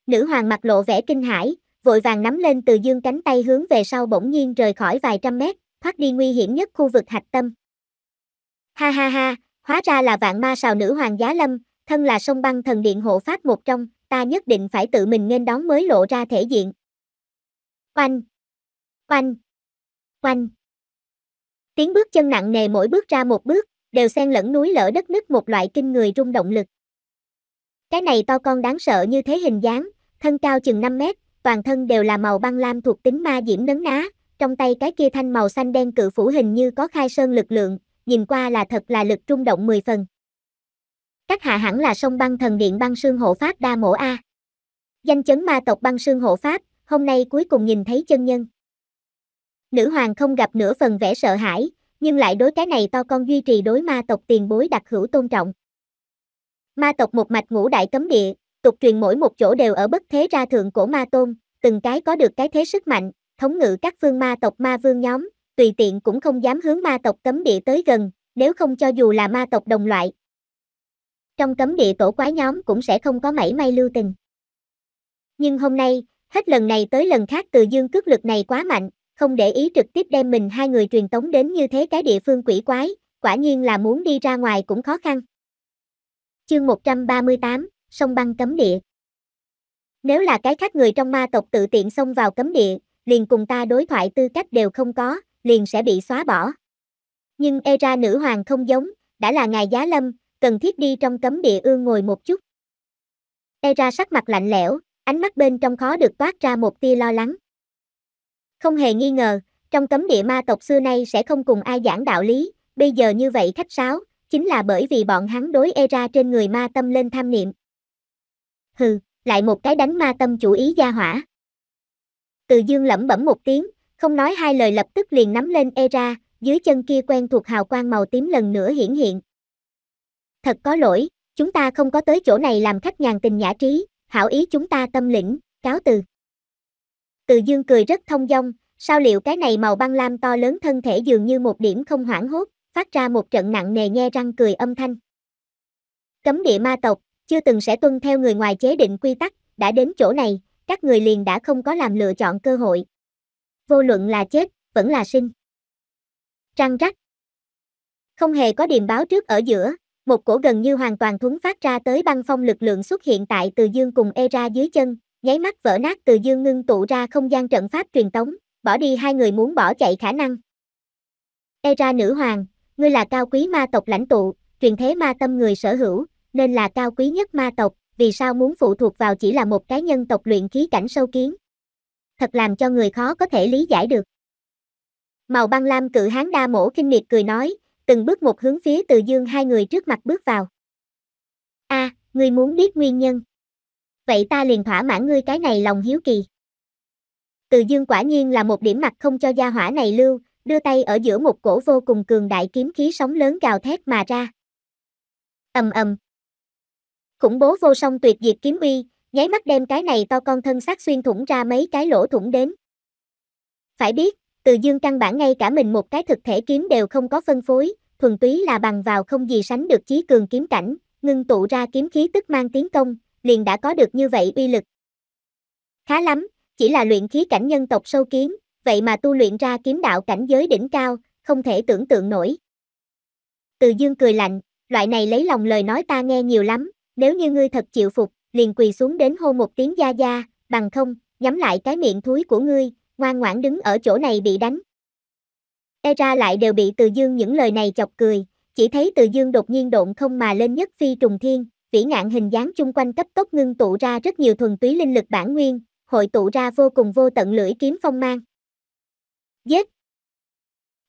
Nữ hoàng mặt lộ vẻ kinh hãi, vội vàng nắm lên từ dương cánh tay hướng về sau bỗng nhiên rời khỏi vài trăm mét, thoát đi nguy hiểm nhất khu vực hạch tâm. Ha ha ha, hóa ra là vạn ma sào nữ hoàng giá lâm, thân là sông băng thần điện hộ pháp một trong, ta nhất định phải tự mình nên đón mới lộ ra thể diện. Oanh, Oanh! Oanh! Tiếng bước chân nặng nề mỗi bước ra một bước, đều xen lẫn núi lở đất nứt một loại kinh người rung động lực. Cái này to con đáng sợ như thế hình dáng, thân cao chừng 5 mét, toàn thân đều là màu băng lam thuộc tính ma diễm nấn ná, trong tay cái kia thanh màu xanh đen cự phủ hình như có khai sơn lực lượng, nhìn qua là thật là lực rung động 10 phần. Các hạ hẳn là sông băng thần điện băng sương hộ pháp đa mổ A. Danh chấn ma tộc băng sương hộ pháp, hôm nay cuối cùng nhìn thấy chân nhân. Nữ hoàng không gặp nửa phần vẻ sợ hãi, nhưng lại đối cái này to con duy trì đối ma tộc tiền bối đặc hữu tôn trọng. Ma tộc một mạch ngũ đại cấm địa, tục truyền mỗi một chỗ đều ở bất thế ra thượng cổ ma tôn, từng cái có được cái thế sức mạnh, thống ngự các phương ma tộc ma vương nhóm, tùy tiện cũng không dám hướng ma tộc cấm địa tới gần, nếu không cho dù là ma tộc đồng loại. Trong cấm địa tổ quái nhóm cũng sẽ không có mảy may lưu tình. Nhưng hôm nay, hết lần này tới lần khác từ dương cước lực này quá mạnh, không để ý trực tiếp đem mình hai người truyền tống đến như thế cái địa phương quỷ quái, quả nhiên là muốn đi ra ngoài cũng khó khăn. Chương 138, sông băng cấm địa. Nếu là cái khác người trong ma tộc tự tiện xông vào cấm địa, liền cùng ta đối thoại tư cách đều không có, liền sẽ bị xóa bỏ. Nhưng Era nữ hoàng không giống, đã là ngài giá lâm, cần thiết đi trong cấm địa ương ngồi một chút. Era sắc mặt lạnh lẽo, ánh mắt bên trong khó được toát ra một tia lo lắng. Không hề nghi ngờ, trong cấm địa ma tộc xưa nay sẽ không cùng ai giảng đạo lý, bây giờ như vậy khách sáo, chính là bởi vì bọn hắn đối e ra trên người ma tâm lên tham niệm. Hừ, lại một cái đánh ma tâm chủ ý gia hỏa. Từ dương lẩm bẩm một tiếng, không nói hai lời lập tức liền nắm lên e ra, dưới chân kia quen thuộc hào quang màu tím lần nữa hiển hiện. Thật có lỗi, chúng ta không có tới chỗ này làm khách nhàn tình nhã trí, hảo ý chúng ta tâm lĩnh, cáo từ. Từ dương cười rất thông dong, sao liệu cái này màu băng lam to lớn thân thể dường như một điểm không hoảng hốt, phát ra một trận nặng nề nghe răng cười âm thanh. Cấm địa ma tộc, chưa từng sẽ tuân theo người ngoài chế định quy tắc, đã đến chỗ này, các người liền đã không có làm lựa chọn cơ hội. Vô luận là chết, vẫn là sinh. Trăng rắc. Không hề có điềm báo trước ở giữa, một cổ gần như hoàn toàn thuấn phát ra tới băng phong lực lượng xuất hiện tại từ dương cùng Era dưới chân, nháy mắt vỡ nát từ dương ngưng tụ ra không gian trận pháp truyền tống, bỏ đi hai người muốn bỏ chạy khả năng. Era nữ hoàng, ngươi là cao quý ma tộc lãnh tụ, truyền thế ma tâm người sở hữu, nên là cao quý nhất ma tộc, vì sao muốn phụ thuộc vào chỉ là một cái nhân tộc luyện khí cảnh sâu kiến. Thật làm cho người khó có thể lý giải được. Màu băng lam cự hán đa mổ kinh miệt cười nói, từng bước một hướng phía từ dương hai người trước mặt bước vào. a à, ngươi muốn biết nguyên nhân vậy ta liền thỏa mãn ngươi cái này lòng hiếu kỳ. Từ dương quả nhiên là một điểm mặt không cho gia hỏa này lưu, đưa tay ở giữa một cổ vô cùng cường đại kiếm khí sóng lớn gào thét mà ra. ầm ầm Khủng bố vô song tuyệt diệt kiếm uy, nháy mắt đem cái này to con thân xác xuyên thủng ra mấy cái lỗ thủng đến. Phải biết, từ dương căn bản ngay cả mình một cái thực thể kiếm đều không có phân phối, thuần túy là bằng vào không gì sánh được chí cường kiếm cảnh, ngưng tụ ra kiếm khí tức mang tiến công, liền đã có được như vậy uy lực. Khá lắm, chỉ là luyện khí cảnh nhân tộc sâu kiến, vậy mà tu luyện ra kiếm đạo cảnh giới đỉnh cao, không thể tưởng tượng nổi. Từ dương cười lạnh, loại này lấy lòng lời nói ta nghe nhiều lắm, nếu như ngươi thật chịu phục, liền quỳ xuống đến hô một tiếng gia gia, bằng không, nhắm lại cái miệng thúi của ngươi, ngoan ngoãn đứng ở chỗ này bị đánh. E ra lại đều bị từ dương những lời này chọc cười, chỉ thấy từ dương đột nhiên độn không mà lên nhất phi trùng thiên vĩ ngạn hình dáng chung quanh cấp tốc ngưng tụ ra rất nhiều thuần túy linh lực bản nguyên, hội tụ ra vô cùng vô tận lưỡi kiếm phong mang. Giết!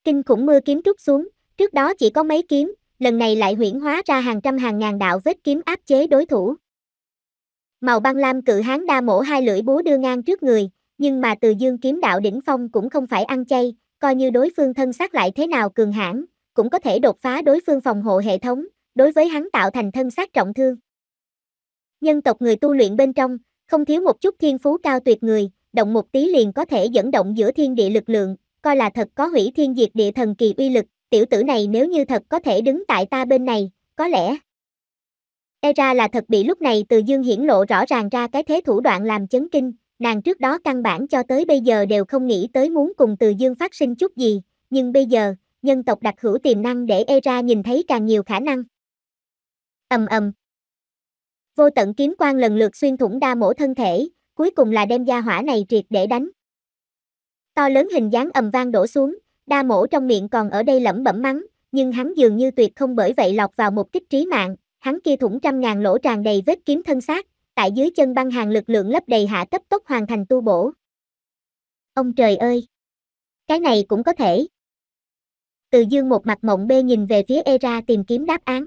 Kinh khủng mưa kiếm trút xuống, trước đó chỉ có mấy kiếm, lần này lại huyển hóa ra hàng trăm hàng ngàn đạo vết kiếm áp chế đối thủ. Màu băng lam cự hán đa mổ hai lưỡi búa đưa ngang trước người, nhưng mà từ dương kiếm đạo đỉnh phong cũng không phải ăn chay, coi như đối phương thân xác lại thế nào cường hãn, cũng có thể đột phá đối phương phòng hộ hệ thống, đối với hắn tạo thành thân xác trọng thương. Nhân tộc người tu luyện bên trong, không thiếu một chút thiên phú cao tuyệt người, động một tí liền có thể dẫn động giữa thiên địa lực lượng, coi là thật có hủy thiên diệt địa thần kỳ uy lực, tiểu tử này nếu như thật có thể đứng tại ta bên này, có lẽ. E ra là thật bị lúc này từ dương hiển lộ rõ ràng ra cái thế thủ đoạn làm chấn kinh, nàng trước đó căn bản cho tới bây giờ đều không nghĩ tới muốn cùng từ dương phát sinh chút gì, nhưng bây giờ, nhân tộc đặc hữu tiềm năng để E ra nhìn thấy càng nhiều khả năng ầm ầm. Vô tận kiếm quan lần lượt xuyên thủng đa mổ thân thể, cuối cùng là đem gia hỏa này triệt để đánh. To lớn hình dáng ầm vang đổ xuống, đa mổ trong miệng còn ở đây lẩm bẩm mắng, nhưng hắn dường như tuyệt không bởi vậy lọc vào một kích trí mạng, hắn kia thủng trăm ngàn lỗ tràn đầy vết kiếm thân xác, tại dưới chân băng hàng lực lượng lấp đầy hạ cấp tốc hoàn thành tu bổ. Ông trời ơi! Cái này cũng có thể. Từ dương một mặt mộng bê nhìn về phía Era tìm kiếm đáp án.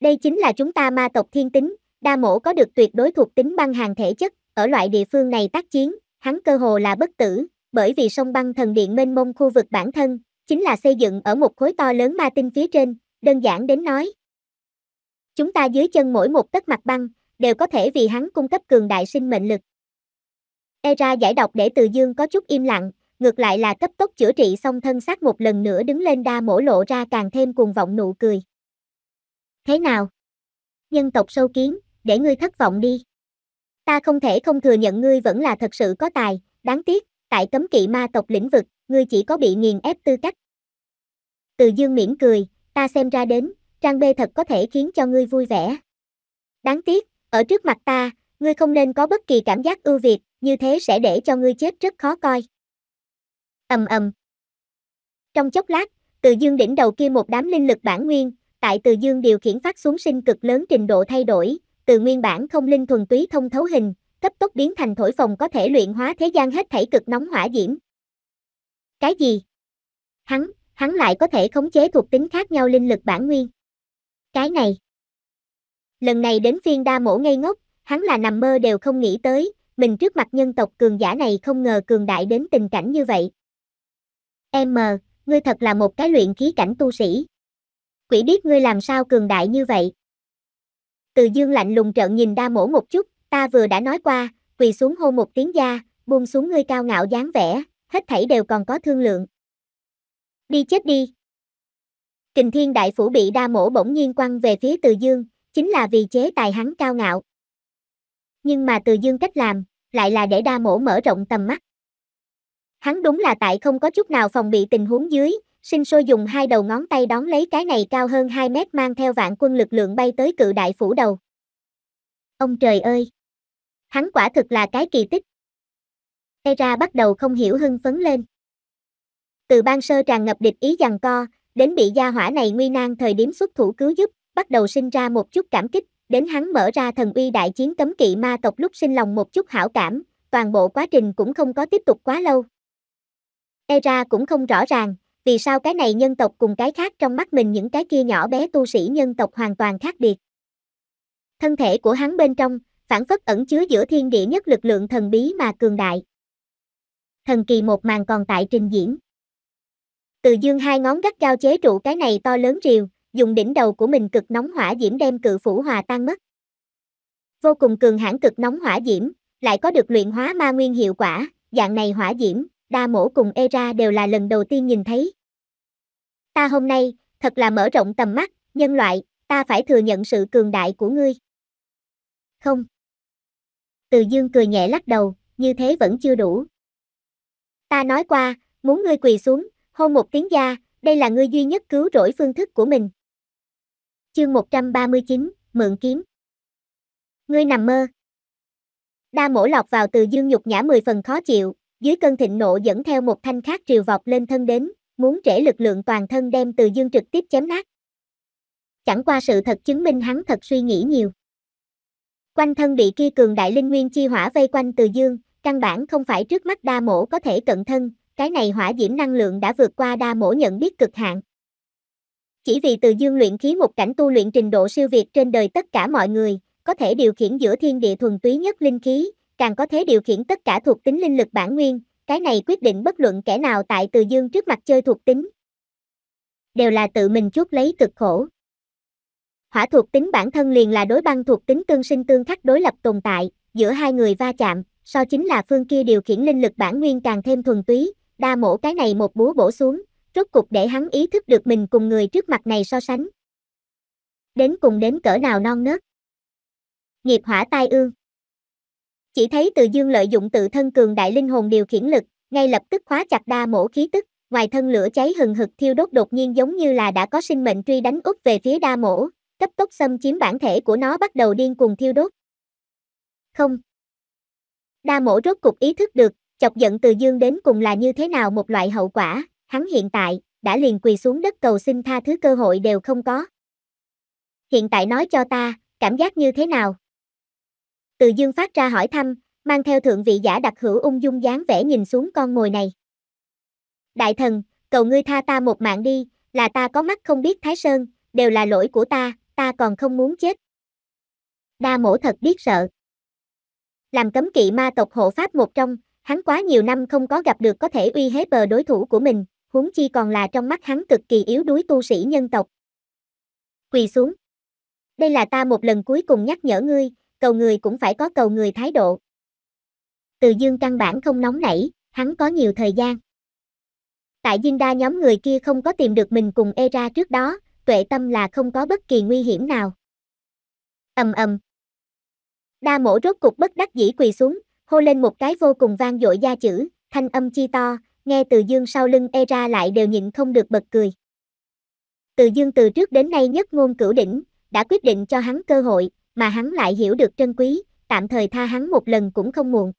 Đây chính là chúng ta ma tộc thiên tính, đa mổ có được tuyệt đối thuộc tính băng hàng thể chất, ở loại địa phương này tác chiến, hắn cơ hồ là bất tử, bởi vì sông băng thần điện mênh mông khu vực bản thân, chính là xây dựng ở một khối to lớn ma tinh phía trên, đơn giản đến nói. Chúng ta dưới chân mỗi một tấc mặt băng, đều có thể vì hắn cung cấp cường đại sinh mệnh lực. Era giải độc để từ dương có chút im lặng, ngược lại là cấp tốc chữa trị xong thân xác một lần nữa đứng lên đa mổ lộ ra càng thêm cuồng vọng nụ cười. Thế nào? Nhân tộc sâu kiến, để ngươi thất vọng đi. Ta không thể không thừa nhận ngươi vẫn là thật sự có tài, đáng tiếc, tại cấm kỵ ma tộc lĩnh vực, ngươi chỉ có bị nghiền ép tư cách. Từ dương miễn cười, ta xem ra đến, trang bê thật có thể khiến cho ngươi vui vẻ. Đáng tiếc, ở trước mặt ta, ngươi không nên có bất kỳ cảm giác ưu việt, như thế sẽ để cho ngươi chết rất khó coi. Ầm ầm. Trong chốc lát, từ dương đỉnh đầu kia một đám linh lực bản nguyên, tại từ dương điều khiển phát xuống sinh cực lớn trình độ thay đổi, từ nguyên bản không linh thuần túy thông thấu hình, cấp tốc biến thành thổi phồng có thể luyện hóa thế gian hết thảy cực nóng hỏa diễm. Cái gì? Hắn, hắn lại có thể khống chế thuộc tính khác nhau linh lực bản nguyên. Cái này. Lần này đến phiên đa mổ ngây ngốc, hắn là nằm mơ đều không nghĩ tới, mình trước mặt nhân tộc cường giả này không ngờ cường đại đến tình cảnh như vậy. Em mờ, ngươi thật là một cái luyện khí cảnh tu sĩ quỷ biết ngươi làm sao cường đại như vậy. Từ dương lạnh lùng trợn nhìn đa mổ một chút, ta vừa đã nói qua, quỳ xuống hô một tiếng da, buông xuống ngươi cao ngạo dáng vẻ, hết thảy đều còn có thương lượng. Đi chết đi. Kình thiên đại phủ bị đa mổ bỗng nhiên quăng về phía từ dương, chính là vì chế tài hắn cao ngạo. Nhưng mà từ dương cách làm, lại là để đa mổ mở rộng tầm mắt. Hắn đúng là tại không có chút nào phòng bị tình huống dưới, sinh sôi dùng hai đầu ngón tay đón lấy cái này cao hơn 2 mét mang theo vạn quân lực lượng bay tới cự đại phủ đầu. Ông trời ơi! Hắn quả thực là cái kỳ tích. Era bắt đầu không hiểu hưng phấn lên. Từ ban sơ tràn ngập địch ý giằng co, đến bị gia hỏa này nguy nan thời điểm xuất thủ cứu giúp, bắt đầu sinh ra một chút cảm kích, đến hắn mở ra thần uy đại chiến cấm kỵ ma tộc lúc sinh lòng một chút hảo cảm, toàn bộ quá trình cũng không có tiếp tục quá lâu. Era cũng không rõ ràng, vì sao cái này nhân tộc cùng cái khác trong mắt mình những cái kia nhỏ bé tu sĩ nhân tộc hoàn toàn khác biệt. Thân thể của hắn bên trong, phản phất ẩn chứa giữa thiên địa nhất lực lượng thần bí mà cường đại. Thần kỳ một màn còn tại trình diễn. Từ dương hai ngón gắt cao chế trụ cái này to lớn rìu, dùng đỉnh đầu của mình cực nóng hỏa diễm đem cự phủ hòa tan mất. Vô cùng cường hãn cực nóng hỏa diễm, lại có được luyện hóa ma nguyên hiệu quả, dạng này hỏa diễm, đa mổ cùng Era đều là lần đầu tiên nhìn thấy. Ta hôm nay, thật là mở rộng tầm mắt, nhân loại, ta phải thừa nhận sự cường đại của ngươi. Không. Từ dương cười nhẹ lắc đầu, như thế vẫn chưa đủ. Ta nói qua, muốn ngươi quỳ xuống, hôn một tiếng gia, đây là ngươi duy nhất cứu rỗi phương thức của mình. Chương 139, Mượn kiếm. Ngươi nằm mơ. Đa mổ lọc vào từ dương nhục nhã mười phần khó chịu, dưới cơn thịnh nộ dẫn theo một thanh khác triều vọt lên thân đến, muốn trễ lực lượng toàn thân đem từ dương trực tiếp chém nát. Chẳng qua sự thật chứng minh hắn thật suy nghĩ nhiều. Quanh thân bị kia cường đại linh nguyên chi hỏa vây quanh từ dương, căn bản không phải trước mắt đa mổ có thể cận thân, cái này hỏa diễm năng lượng đã vượt qua đa mổ nhận biết cực hạn. Chỉ vì từ dương luyện khí một cảnh tu luyện trình độ siêu việt trên đời tất cả mọi người, có thể điều khiển giữa thiên địa thuần túy nhất linh khí, càng có thế điều khiển tất cả thuộc tính linh lực bản nguyên, cái này quyết định bất luận kẻ nào tại Từ Dương trước mặt chơi thuộc tính. Đều là tự mình chuốc lấy cực khổ. Hỏa thuộc tính bản thân liền là đối băng thuộc tính tương sinh tương khắc đối lập tồn tại, giữa hai người va chạm, so chính là phương kia điều khiển linh lực bản nguyên càng thêm thuần túy, đa mổ cái này một búa bổ xuống, rốt cục để hắn ý thức được mình cùng người trước mặt này so sánh. Đến cùng đến cỡ nào non nớt. Nghiệp hỏa tai ương. Chỉ thấy Từ Dương lợi dụng tự thân cường đại linh hồn điều khiển lực, ngay lập tức khóa chặt đa mổ khí tức, ngoài thân lửa cháy hừng hực thiêu đốt đột nhiên giống như là đã có sinh mệnh truy đánh úp về phía đa mổ, cấp tốc xâm chiếm bản thể của nó bắt đầu điên cuồng thiêu đốt. Không. Đa mổ rốt cục ý thức được, chọc giận Từ Dương đến cùng là như thế nào một loại hậu quả, hắn hiện tại, đã liền quỳ xuống đất cầu xin tha thứ cơ hội đều không có. Hiện tại nói cho ta, cảm giác như thế nào? Từ dương phát ra hỏi thăm, mang theo thượng vị giả đặc hữu ung dung dáng vẻ nhìn xuống con mồi này. Đại thần, cầu ngươi tha ta một mạng đi, là ta có mắt không biết Thái Sơn, đều là lỗi của ta, ta còn không muốn chết. Đa mổ thật biết sợ. Làm cấm kỵ ma tộc hộ pháp một trong, hắn quá nhiều năm không có gặp được có thể uy hiếp bờ đối thủ của mình, huống chi còn là trong mắt hắn cực kỳ yếu đuối tu sĩ nhân tộc. Quỳ xuống. Đây là ta một lần cuối cùng nhắc nhở ngươi, cầu người cũng phải có cầu người thái độ. Từ dương căn bản không nóng nảy, hắn có nhiều thời gian. Tại Dinh Đa nhóm người kia không có tìm được mình cùng Era trước đó, tuệ tâm là không có bất kỳ nguy hiểm nào. Ầm ầm. Đa mổ rốt cục bất đắc dĩ quỳ xuống, hô lên một cái vô cùng vang dội da chữ, thanh âm chi to, nghe từ dương sau lưng Era lại đều nhịn không được bật cười. Từ dương từ trước đến nay nhất ngôn cửu đỉnh, đã quyết định cho hắn cơ hội, mà hắn lại hiểu được trân quý, tạm thời tha hắn một lần cũng không muộn.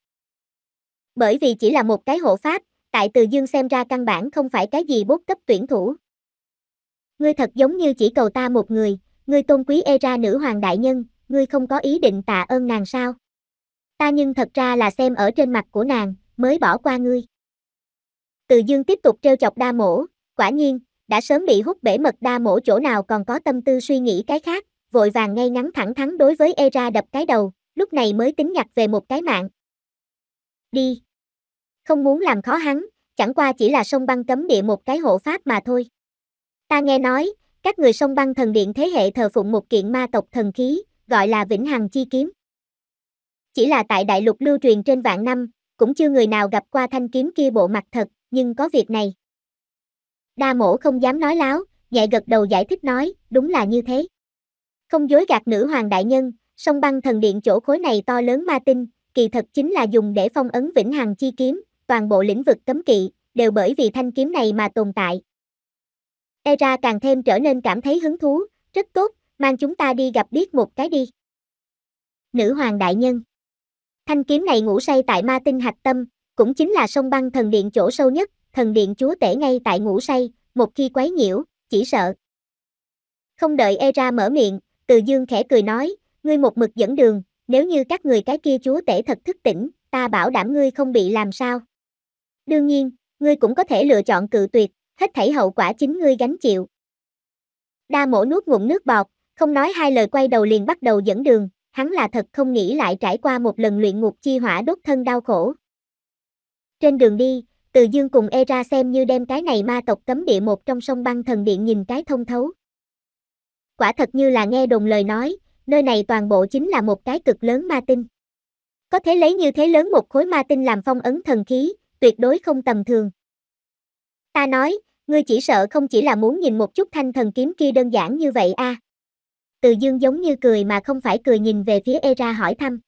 Bởi vì chỉ là một cái hộ pháp, tại Từ Dương xem ra căn bản không phải cái gì bốt cấp tuyển thủ. Ngươi thật giống như chỉ cầu ta một người, ngươi tôn quý e ra nữ hoàng đại nhân, ngươi không có ý định tạ ơn nàng sao? Ta nhưng thật ra là xem ở trên mặt của nàng, mới bỏ qua ngươi. Từ Dương tiếp tục trêu chọc đa mổ, quả nhiên, đã sớm bị hút bể mật đa mổ chỗ nào còn có tâm tư suy nghĩ cái khác, vội vàng ngay ngắn thẳng thắn đối với Era đập cái đầu, lúc này mới tính nhặt về một cái mạng. Đi. Không muốn làm khó hắn, chẳng qua chỉ là sông băng cấm địa một cái hộ pháp mà thôi. Ta nghe nói, các người sông băng thần điện thế hệ thờ phụng một kiện ma tộc thần khí, gọi là Vĩnh Hằng Chi Kiếm. Chỉ là tại đại lục lưu truyền trên vạn năm, cũng chưa người nào gặp qua thanh kiếm kia bộ mặt thật, nhưng có việc này. Đa mổ không dám nói láo, nhẹ gật đầu giải thích nói, đúng là như thế. Không dối gạt nữ hoàng đại nhân, sông băng thần điện chỗ khối này to lớn ma tinh, kỳ thật chính là dùng để phong ấn vĩnh hằng chi kiếm, toàn bộ lĩnh vực cấm kỵ, đều bởi vì thanh kiếm này mà tồn tại. Era càng thêm trở nên cảm thấy hứng thú, rất tốt, mang chúng ta đi gặp biết một cái đi. Nữ hoàng đại nhân Thanh kiếm này ngủ say tại ma tinh hạch tâm, cũng chính là sông băng thần điện chỗ sâu nhất, thần điện chúa tể ngay tại ngủ say, một khi quấy nhiễu, chỉ sợ. Không đợi Era mở miệng, từ dương khẽ cười nói, ngươi một mực dẫn đường, nếu như các người cái kia chúa tể thật thức tỉnh, ta bảo đảm ngươi không bị làm sao. Đương nhiên, ngươi cũng có thể lựa chọn cự tuyệt, hết thảy hậu quả chính ngươi gánh chịu. Đa mổ nuốt ngụm nước bọt, không nói hai lời quay đầu liền bắt đầu dẫn đường, hắn là thật không nghĩ lại trải qua một lần luyện ngục chi hỏa đốt thân đau khổ. Trên đường đi, từ dương cùng Era xem như đem cái này ma tộc cấm địa một trong sông băng thần điện nhìn cái thông thấu quả thật như là nghe đồn lời nói, nơi này toàn bộ chính là một cái cực lớn ma tinh. Có thể lấy như thế lớn một khối ma tinh làm phong ấn thần khí, tuyệt đối không tầm thường. Ta nói, ngươi chỉ sợ không chỉ là muốn nhìn một chút thanh thần kiếm kia đơn giản như vậy a. À. Từ dương giống như cười mà không phải cười nhìn về phía Era hỏi thăm.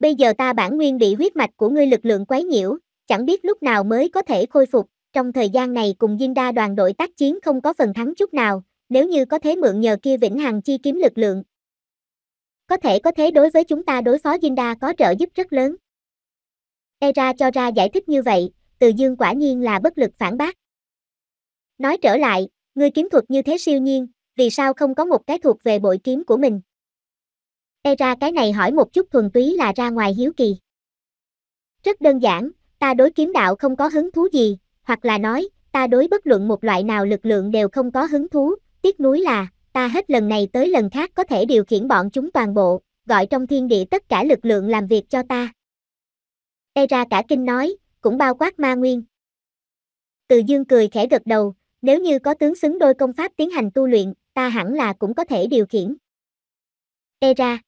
Bây giờ ta bản nguyên bị huyết mạch của ngươi lực lượng quấy nhiễu, chẳng biết lúc nào mới có thể khôi phục, trong thời gian này cùng Diên Đa đoàn đội tác chiến không có phần thắng chút nào, nếu như có thế mượn nhờ kia vĩnh hằng chi kiếm lực lượng. Có thể có thế đối với chúng ta đối phó Ginda có trợ giúp rất lớn. Era cho ra giải thích như vậy, từ dương quả nhiên là bất lực phản bác. Nói trở lại, ngươi kiếm thuật như thế siêu nhiên, vì sao không có một cái thuộc về bội kiếm của mình? Era cái này hỏi một chút thuần túy là ra ngoài hiếu kỳ. Rất đơn giản, ta đối kiếm đạo không có hứng thú gì, hoặc là nói, ta đối bất luận một loại nào lực lượng đều không có hứng thú, tiếc nuối là, ta hết lần này tới lần khác có thể điều khiển bọn chúng toàn bộ, gọi trong thiên địa tất cả lực lượng làm việc cho ta. e ra cả kinh nói, cũng bao quát ma nguyên. Từ dương cười khẽ gật đầu, nếu như có tướng xứng đôi công pháp tiến hành tu luyện, ta hẳn là cũng có thể điều khiển. e ra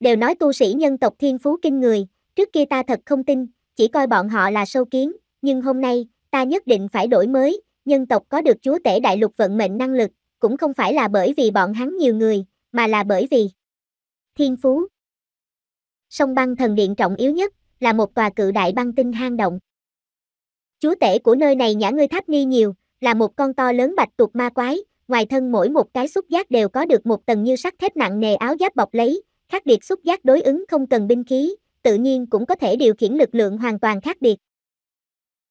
Đều nói tu sĩ nhân tộc thiên phú kinh người, trước kia ta thật không tin, chỉ coi bọn họ là sâu kiến, nhưng hôm nay, ta nhất định phải đổi mới, nhân tộc có được chúa tể đại lục vận mệnh năng lực, cũng không phải là bởi vì bọn hắn nhiều người, mà là bởi vì thiên phú. Sông băng thần điện trọng yếu nhất là một tòa cự đại băng tinh hang động. Chúa tể của nơi này nhã ngươi tháp ni nhiều, là một con to lớn bạch tuộc ma quái, ngoài thân mỗi một cái xúc giác đều có được một tầng như sắt thép nặng nề áo giáp bọc lấy, khác biệt xúc giác đối ứng không cần binh khí, tự nhiên cũng có thể điều khiển lực lượng hoàn toàn khác biệt.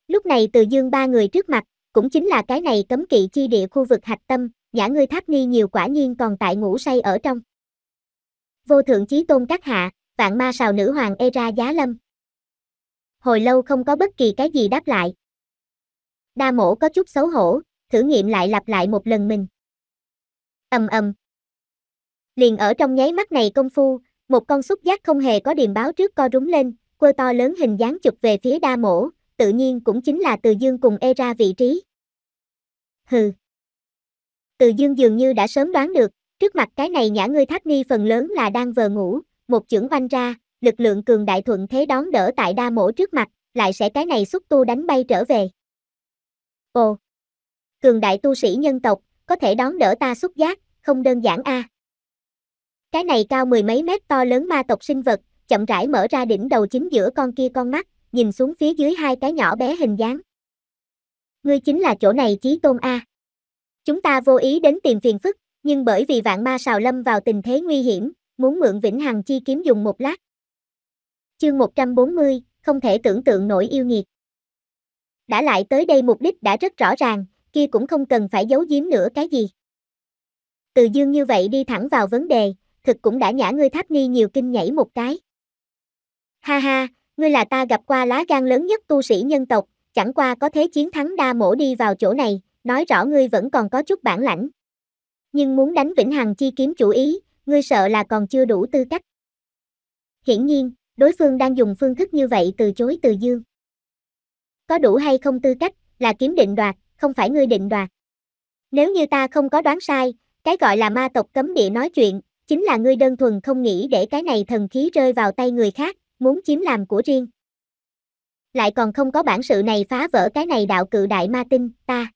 Lúc này Từ Dương ba người trước mặt, cũng chính là cái này cấm kỵ chi địa khu vực hạch tâm, nhã ngươi tháp ni nhiều quả nhiên còn tại ngủ say ở trong. Vô thượng chí tôn các hạ, vạn ma sào nữ hoàng e ra giá lâm. Hồi lâu không có bất kỳ cái gì đáp lại. Đa mổ có chút xấu hổ, thử nghiệm lại lặp lại một lần mình. ầm ầm. Liền ở trong nháy mắt này công phu, một con xúc giác không hề có điềm báo trước co rúng lên, quơ to lớn hình dáng chụp về phía đa mổ, tự nhiên cũng chính là Từ Dương cùng e ra vị trí. Hừ. Từ Dương dường như đã sớm đoán được, trước mặt cái này nhã ngươi thác nghi phần lớn là đang vờ ngủ, một chưởng vanh ra, lực lượng cường đại thuận thế đón đỡ tại đa mổ trước mặt, lại sẽ cái này xúc tu đánh bay trở về. Ồ! Cường đại tu sĩ nhân tộc, có thể đón đỡ ta xúc giác, không đơn giản a. À. Cái này cao mười mấy mét to lớn ma tộc sinh vật, chậm rãi mở ra đỉnh đầu chính giữa con kia con mắt, nhìn xuống phía dưới hai cái nhỏ bé hình dáng. Ngươi chính là chỗ này chí tôn A. Chúng ta vô ý đến tìm phiền phức, nhưng bởi vì vạn ma sào lâm vào tình thế nguy hiểm, muốn mượn vĩnh hằng chi kiếm dùng một lát. Chương 140, không thể tưởng tượng nổi yêu nghiệt. Đã lại tới đây mục đích đã rất rõ ràng, kia cũng không cần phải giấu giếm nữa cái gì. Từ dương như vậy đi thẳng vào vấn đề, thực cũng đã nhả ngươi tháp ni nhiều kinh nhảy một cái. Ha ha, ngươi là ta gặp qua lá gan lớn nhất tu sĩ nhân tộc, chẳng qua có thế chiến thắng đa mổ đi vào chỗ này, nói rõ ngươi vẫn còn có chút bản lãnh. Nhưng muốn đánh Vĩnh Hằng chi kiếm chủ ý, ngươi sợ là còn chưa đủ tư cách. Hiển nhiên, đối phương đang dùng phương thức như vậy từ chối từ dương. Có đủ hay không tư cách, là kiếm định đoạt, không phải ngươi định đoạt. Nếu như ta không có đoán sai, cái gọi là ma tộc cấm địa nói chuyện, chính là ngươi đơn thuần không nghĩ để cái này thần khí rơi vào tay người khác, muốn chiếm làm của riêng. Lại còn không có bản sự này phá vỡ cái này đạo cự đại ma tinh, ta.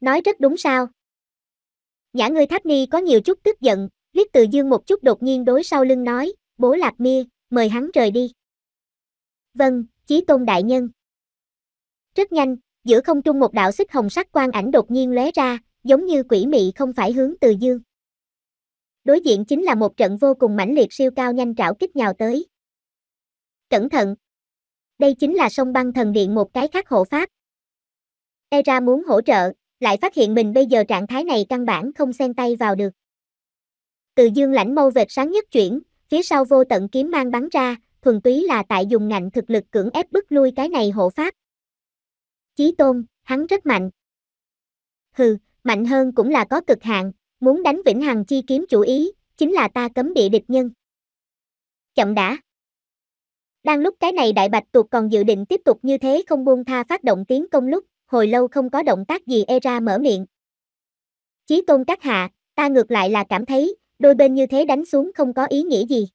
Nói rất đúng sao. Nhã ngươi tháp ni có nhiều chút tức giận, liếc từ dương một chút đột nhiên đối sau lưng nói, bố lạc mia, mời hắn rời đi. Vâng, chí tôn đại nhân. Rất nhanh, giữa không trung một đạo xích hồng sắc quang ảnh đột nhiên lóe ra, giống như quỷ mị không phải hướng từ dương. Đối diện chính là một trận vô cùng mãnh liệt siêu cao nhanh trảo kích nhào tới cẩn thận. Đây chính là sông băng thần điện một cái khác hộ pháp. Era muốn hỗ trợ, lại phát hiện mình bây giờ trạng thái này căn bản không xen tay vào được. Từ dương lãnh mâu vệt sáng nhất chuyển, phía sau vô tận kiếm mang bắn ra, thuần túy là tại dùng ngạnh thực lực cưỡng ép bức lui cái này hộ pháp. Chí tôn, hắn rất mạnh. Hừ, mạnh hơn cũng là có cực hạn, muốn đánh vĩnh hằng chi kiếm chủ ý, chính là ta cấm địa địch nhân. Chậm đã. Đang lúc cái này đại bạch tuột còn dự định tiếp tục như thế không buông tha phát động tiến công lúc, hồi lâu không có động tác gì e ra mở miệng. Chí tôn các hạ, ta ngược lại là cảm thấy, đôi bên như thế đánh xuống không có ý nghĩa gì.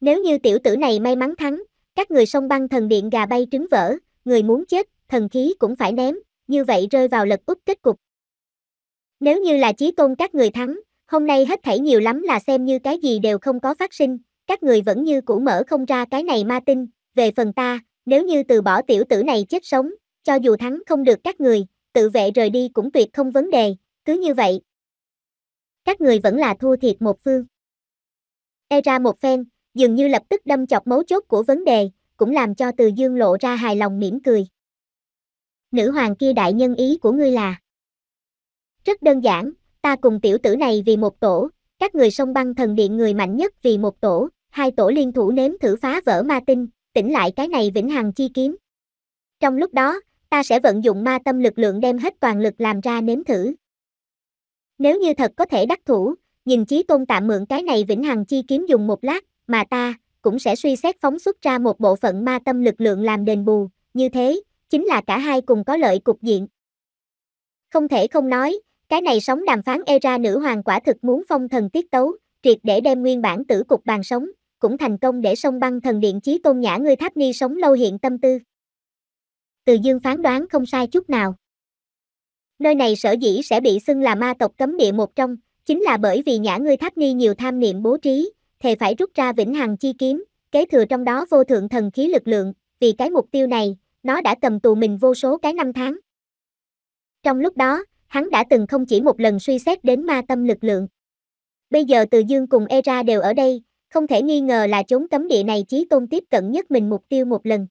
Nếu như tiểu tử này may mắn thắng, các người sông băng thần điện gà bay trứng vỡ, người muốn chết, thần khí cũng phải ném, như vậy rơi vào lật úp kết cục. Nếu như là chí tôn các người thắng, hôm nay hết thảy nhiều lắm là xem như cái gì đều không có phát sinh, các người vẫn như cũ mở không ra cái này ma tinh, về phần ta, nếu như từ bỏ tiểu tử này chết sống, cho dù thắng không được các người, tự vệ rời đi cũng tuyệt không vấn đề, cứ như vậy. Các người vẫn là thua thiệt một phương. E ra một phen, dường như lập tức đâm chọc mấu chốt của vấn đề, cũng làm cho từ dương lộ ra hài lòng mỉm cười. Nữ hoàng kia đại nhân ý của ngươi là Rất đơn giản, ta cùng tiểu tử này vì một tổ, các người sông băng thần điện người mạnh nhất vì một tổ, hai tổ liên thủ nếm thử phá vỡ ma tinh, tỉnh lại cái này vĩnh hằng chi kiếm. Trong lúc đó, ta sẽ vận dụng ma tâm lực lượng đem hết toàn lực làm ra nếm thử. Nếu như thật có thể đắc thủ, nhìn chí tôn tạm mượn cái này vĩnh hằng chi kiếm dùng một lát, mà ta cũng sẽ suy xét phóng xuất ra một bộ phận ma tâm lực lượng làm đền bù, như thế, chính là cả hai cùng có lợi cục diện. Không thể không nói, cái này sóng đàm phán era nữ hoàng quả thực muốn phong thần tiết tấu, triệt để đem nguyên bản tử cục bàn sống, cũng thành công để sông băng thần điện chí tôn nhã ngươi tháp ni sống lâu hiện tâm tư. Từ dương phán đoán không sai chút nào. Nơi này sở dĩ sẽ bị xưng là ma tộc cấm địa một trong, chính là bởi vì nhã ngươi tháp ni nhiều tham niệm bố trí, thề phải rút ra vĩnh hằng chi kiếm, kế thừa trong đó vô thượng thần khí lực lượng, vì cái mục tiêu này, nó đã cầm tù mình vô số cái năm tháng. Trong lúc đó, hắn đã từng không chỉ một lần suy xét đến ma tâm lực lượng. Bây giờ Từ Dương cùng Era đều ở đây, không thể nghi ngờ là chốn cấm địa này Chí Tôn tiếp cận nhất mình mục tiêu một lần.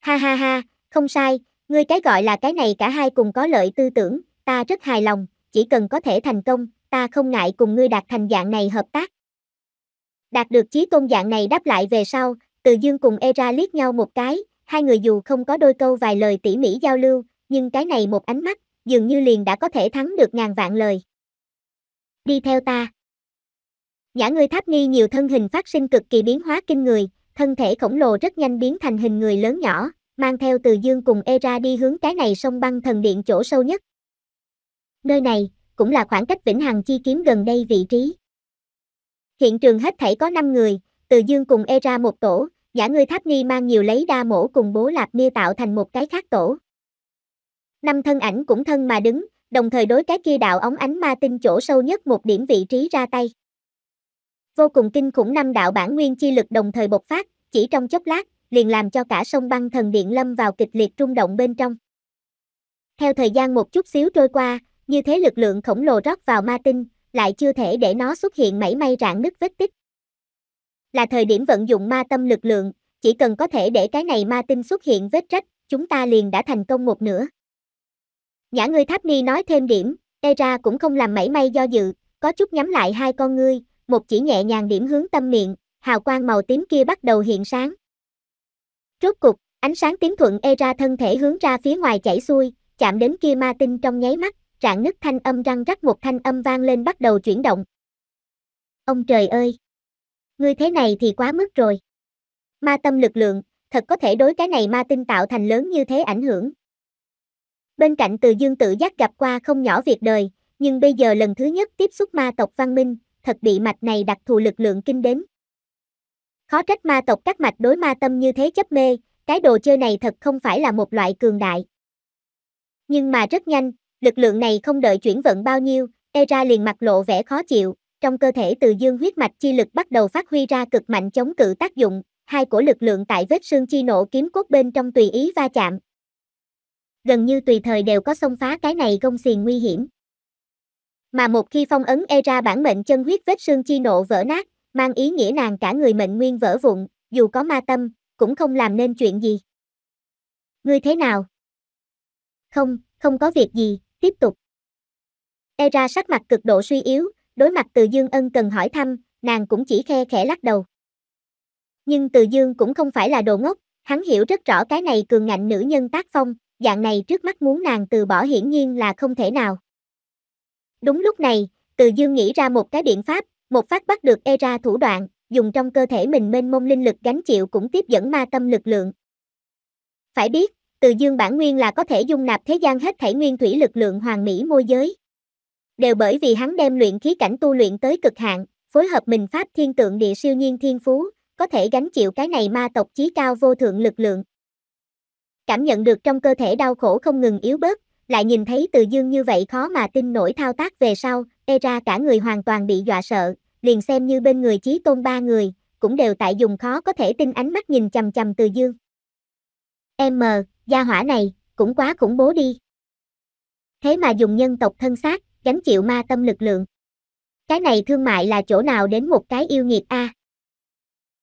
Ha ha ha, không sai, ngươi cái gọi là cái này cả hai cùng có lợi tư tưởng, ta rất hài lòng, chỉ cần có thể thành công, ta không ngại cùng ngươi đạt thành dạng này hợp tác. Đạt được Chí Tôn dạng này đáp lại về sau, Từ Dương cùng Era liếc nhau một cái, hai người dù không có đôi câu vài lời tỉ mỉ giao lưu, nhưng cái này một ánh mắt, dường như liền đã có thể thắng được ngàn vạn lời đi theo ta. Nhã ngươi tháp nghi nhiều thân hình phát sinh cực kỳ biến hóa kinh người, thân thể khổng lồ rất nhanh biến thành hình người lớn nhỏ, mang theo từ dương cùng Era đi hướng cái này sông băng thần điện chỗ sâu nhất. Nơi này, cũng là khoảng cách Vĩnh Hằng Chi Kiếm gần đây vị trí. Hiện trường hết thảy có 5 người, từ dương cùng Era một tổ, giả ngươi tháp nghi mang nhiều lấy đa mổ cùng bố lạp nia tạo thành một cái khác tổ. Năm thân ảnh cũng thân mà đứng, đồng thời đối cái kia đạo ống ánh ma tinh chỗ sâu nhất một điểm vị trí ra tay. Vô cùng kinh khủng năm đạo bản nguyên chi lực đồng thời bộc phát, chỉ trong chốc lát, liền làm cho cả sông băng thần điện lâm vào kịch liệt trung động bên trong. Theo thời gian một chút xíu trôi qua, như thế lực lượng khổng lồ rót vào ma tinh, lại chưa thể để nó xuất hiện mảy may rạn nứt vết tích. Là thời điểm vận dụng ma tâm lực lượng, chỉ cần có thể để cái này ma tinh xuất hiện vết rách, chúng ta liền đã thành công một nửa. Nhã ngươi tháp ni nói thêm điểm, Era cũng không làm mảy may do dự, có chút nhắm lại hai con ngươi, một chỉ nhẹ nhàng điểm hướng tâm miệng, hào quang màu tím kia bắt đầu hiện sáng. Rốt cục, ánh sáng tím thuận Era thân thể hướng ra phía ngoài chảy xuôi, chạm đến kia ma tinh trong nháy mắt, trạng nứt thanh âm răng rắc một thanh âm vang lên bắt đầu chuyển động. Ông trời ơi! Ngươi thế này thì quá mức rồi. Ma tâm lực lượng, thật có thể đối cái này ma tinh tạo thành lớn như thế ảnh hưởng. Bên cạnh từ dương tự giác gặp qua không nhỏ việc đời, nhưng bây giờ lần thứ nhất tiếp xúc ma tộc văn minh, thật bị mạch này đặc thù lực lượng kinh đến. Khó trách ma tộc các mạch đối ma tâm như thế chấp mê, cái đồ chơi này thật không phải là một loại cường đại. Nhưng mà rất nhanh, lực lượng này không đợi chuyển vận bao nhiêu, Era liền mặt lộ vẻ khó chịu, trong cơ thể từ dương huyết mạch chi lực bắt đầu phát huy ra cực mạnh chống cự tác dụng, hai cổ lực lượng tại vết xương chi nổ kiếm cốt bên trong tùy ý va chạm, gần như tùy thời đều có xông phá cái này gông xiềng nguy hiểm. Mà một khi phong ấn e ra bản mệnh chân huyết vết xương chi nộ vỡ nát, mang ý nghĩa nàng cả người mệnh nguyên vỡ vụn, dù có ma tâm, cũng không làm nên chuyện gì. Ngươi thế nào? Không, không có việc gì, tiếp tục. E ra sắc mặt cực độ suy yếu, đối mặt Từ Dương Ân cần hỏi thăm, nàng cũng chỉ khe khẽ lắc đầu. Nhưng Từ Dương cũng không phải là đồ ngốc, hắn hiểu rất rõ cái này cường ngạnh nữ nhân tác phong, dạng này trước mắt muốn nàng từ bỏ hiển nhiên là không thể nào. Đúng lúc này, Từ Dương nghĩ ra một cái biện pháp, một phát bắt được Era thủ đoạn, dùng trong cơ thể mình mênh mông linh lực gánh chịu cũng tiếp dẫn ma tâm lực lượng. Phải biết, Từ Dương bản nguyên là có thể dung nạp thế gian hết thảy nguyên thủy lực lượng hoàng mỹ môi giới. Đều bởi vì hắn đem luyện khí cảnh tu luyện tới cực hạn, phối hợp mình pháp thiên tượng địa siêu nhiên thiên phú, có thể gánh chịu cái này ma tộc chí cao vô thượng lực lượng cảm nhận được trong cơ thể đau khổ không ngừng yếu bớt, lại nhìn thấy từ dương như vậy khó mà tin nổi thao tác về sau, e ra cả người hoàn toàn bị dọa sợ, liền xem như bên người trí tôn ba người, cũng đều tại dùng khó có thể tin ánh mắt nhìn chầm chầm từ dương. Em mờ, gia hỏa này, cũng quá khủng bố đi. Thế mà dùng nhân tộc thân xác, gánh chịu ma tâm lực lượng. Cái này thương mại là chỗ nào đến một cái yêu nghiệt a à?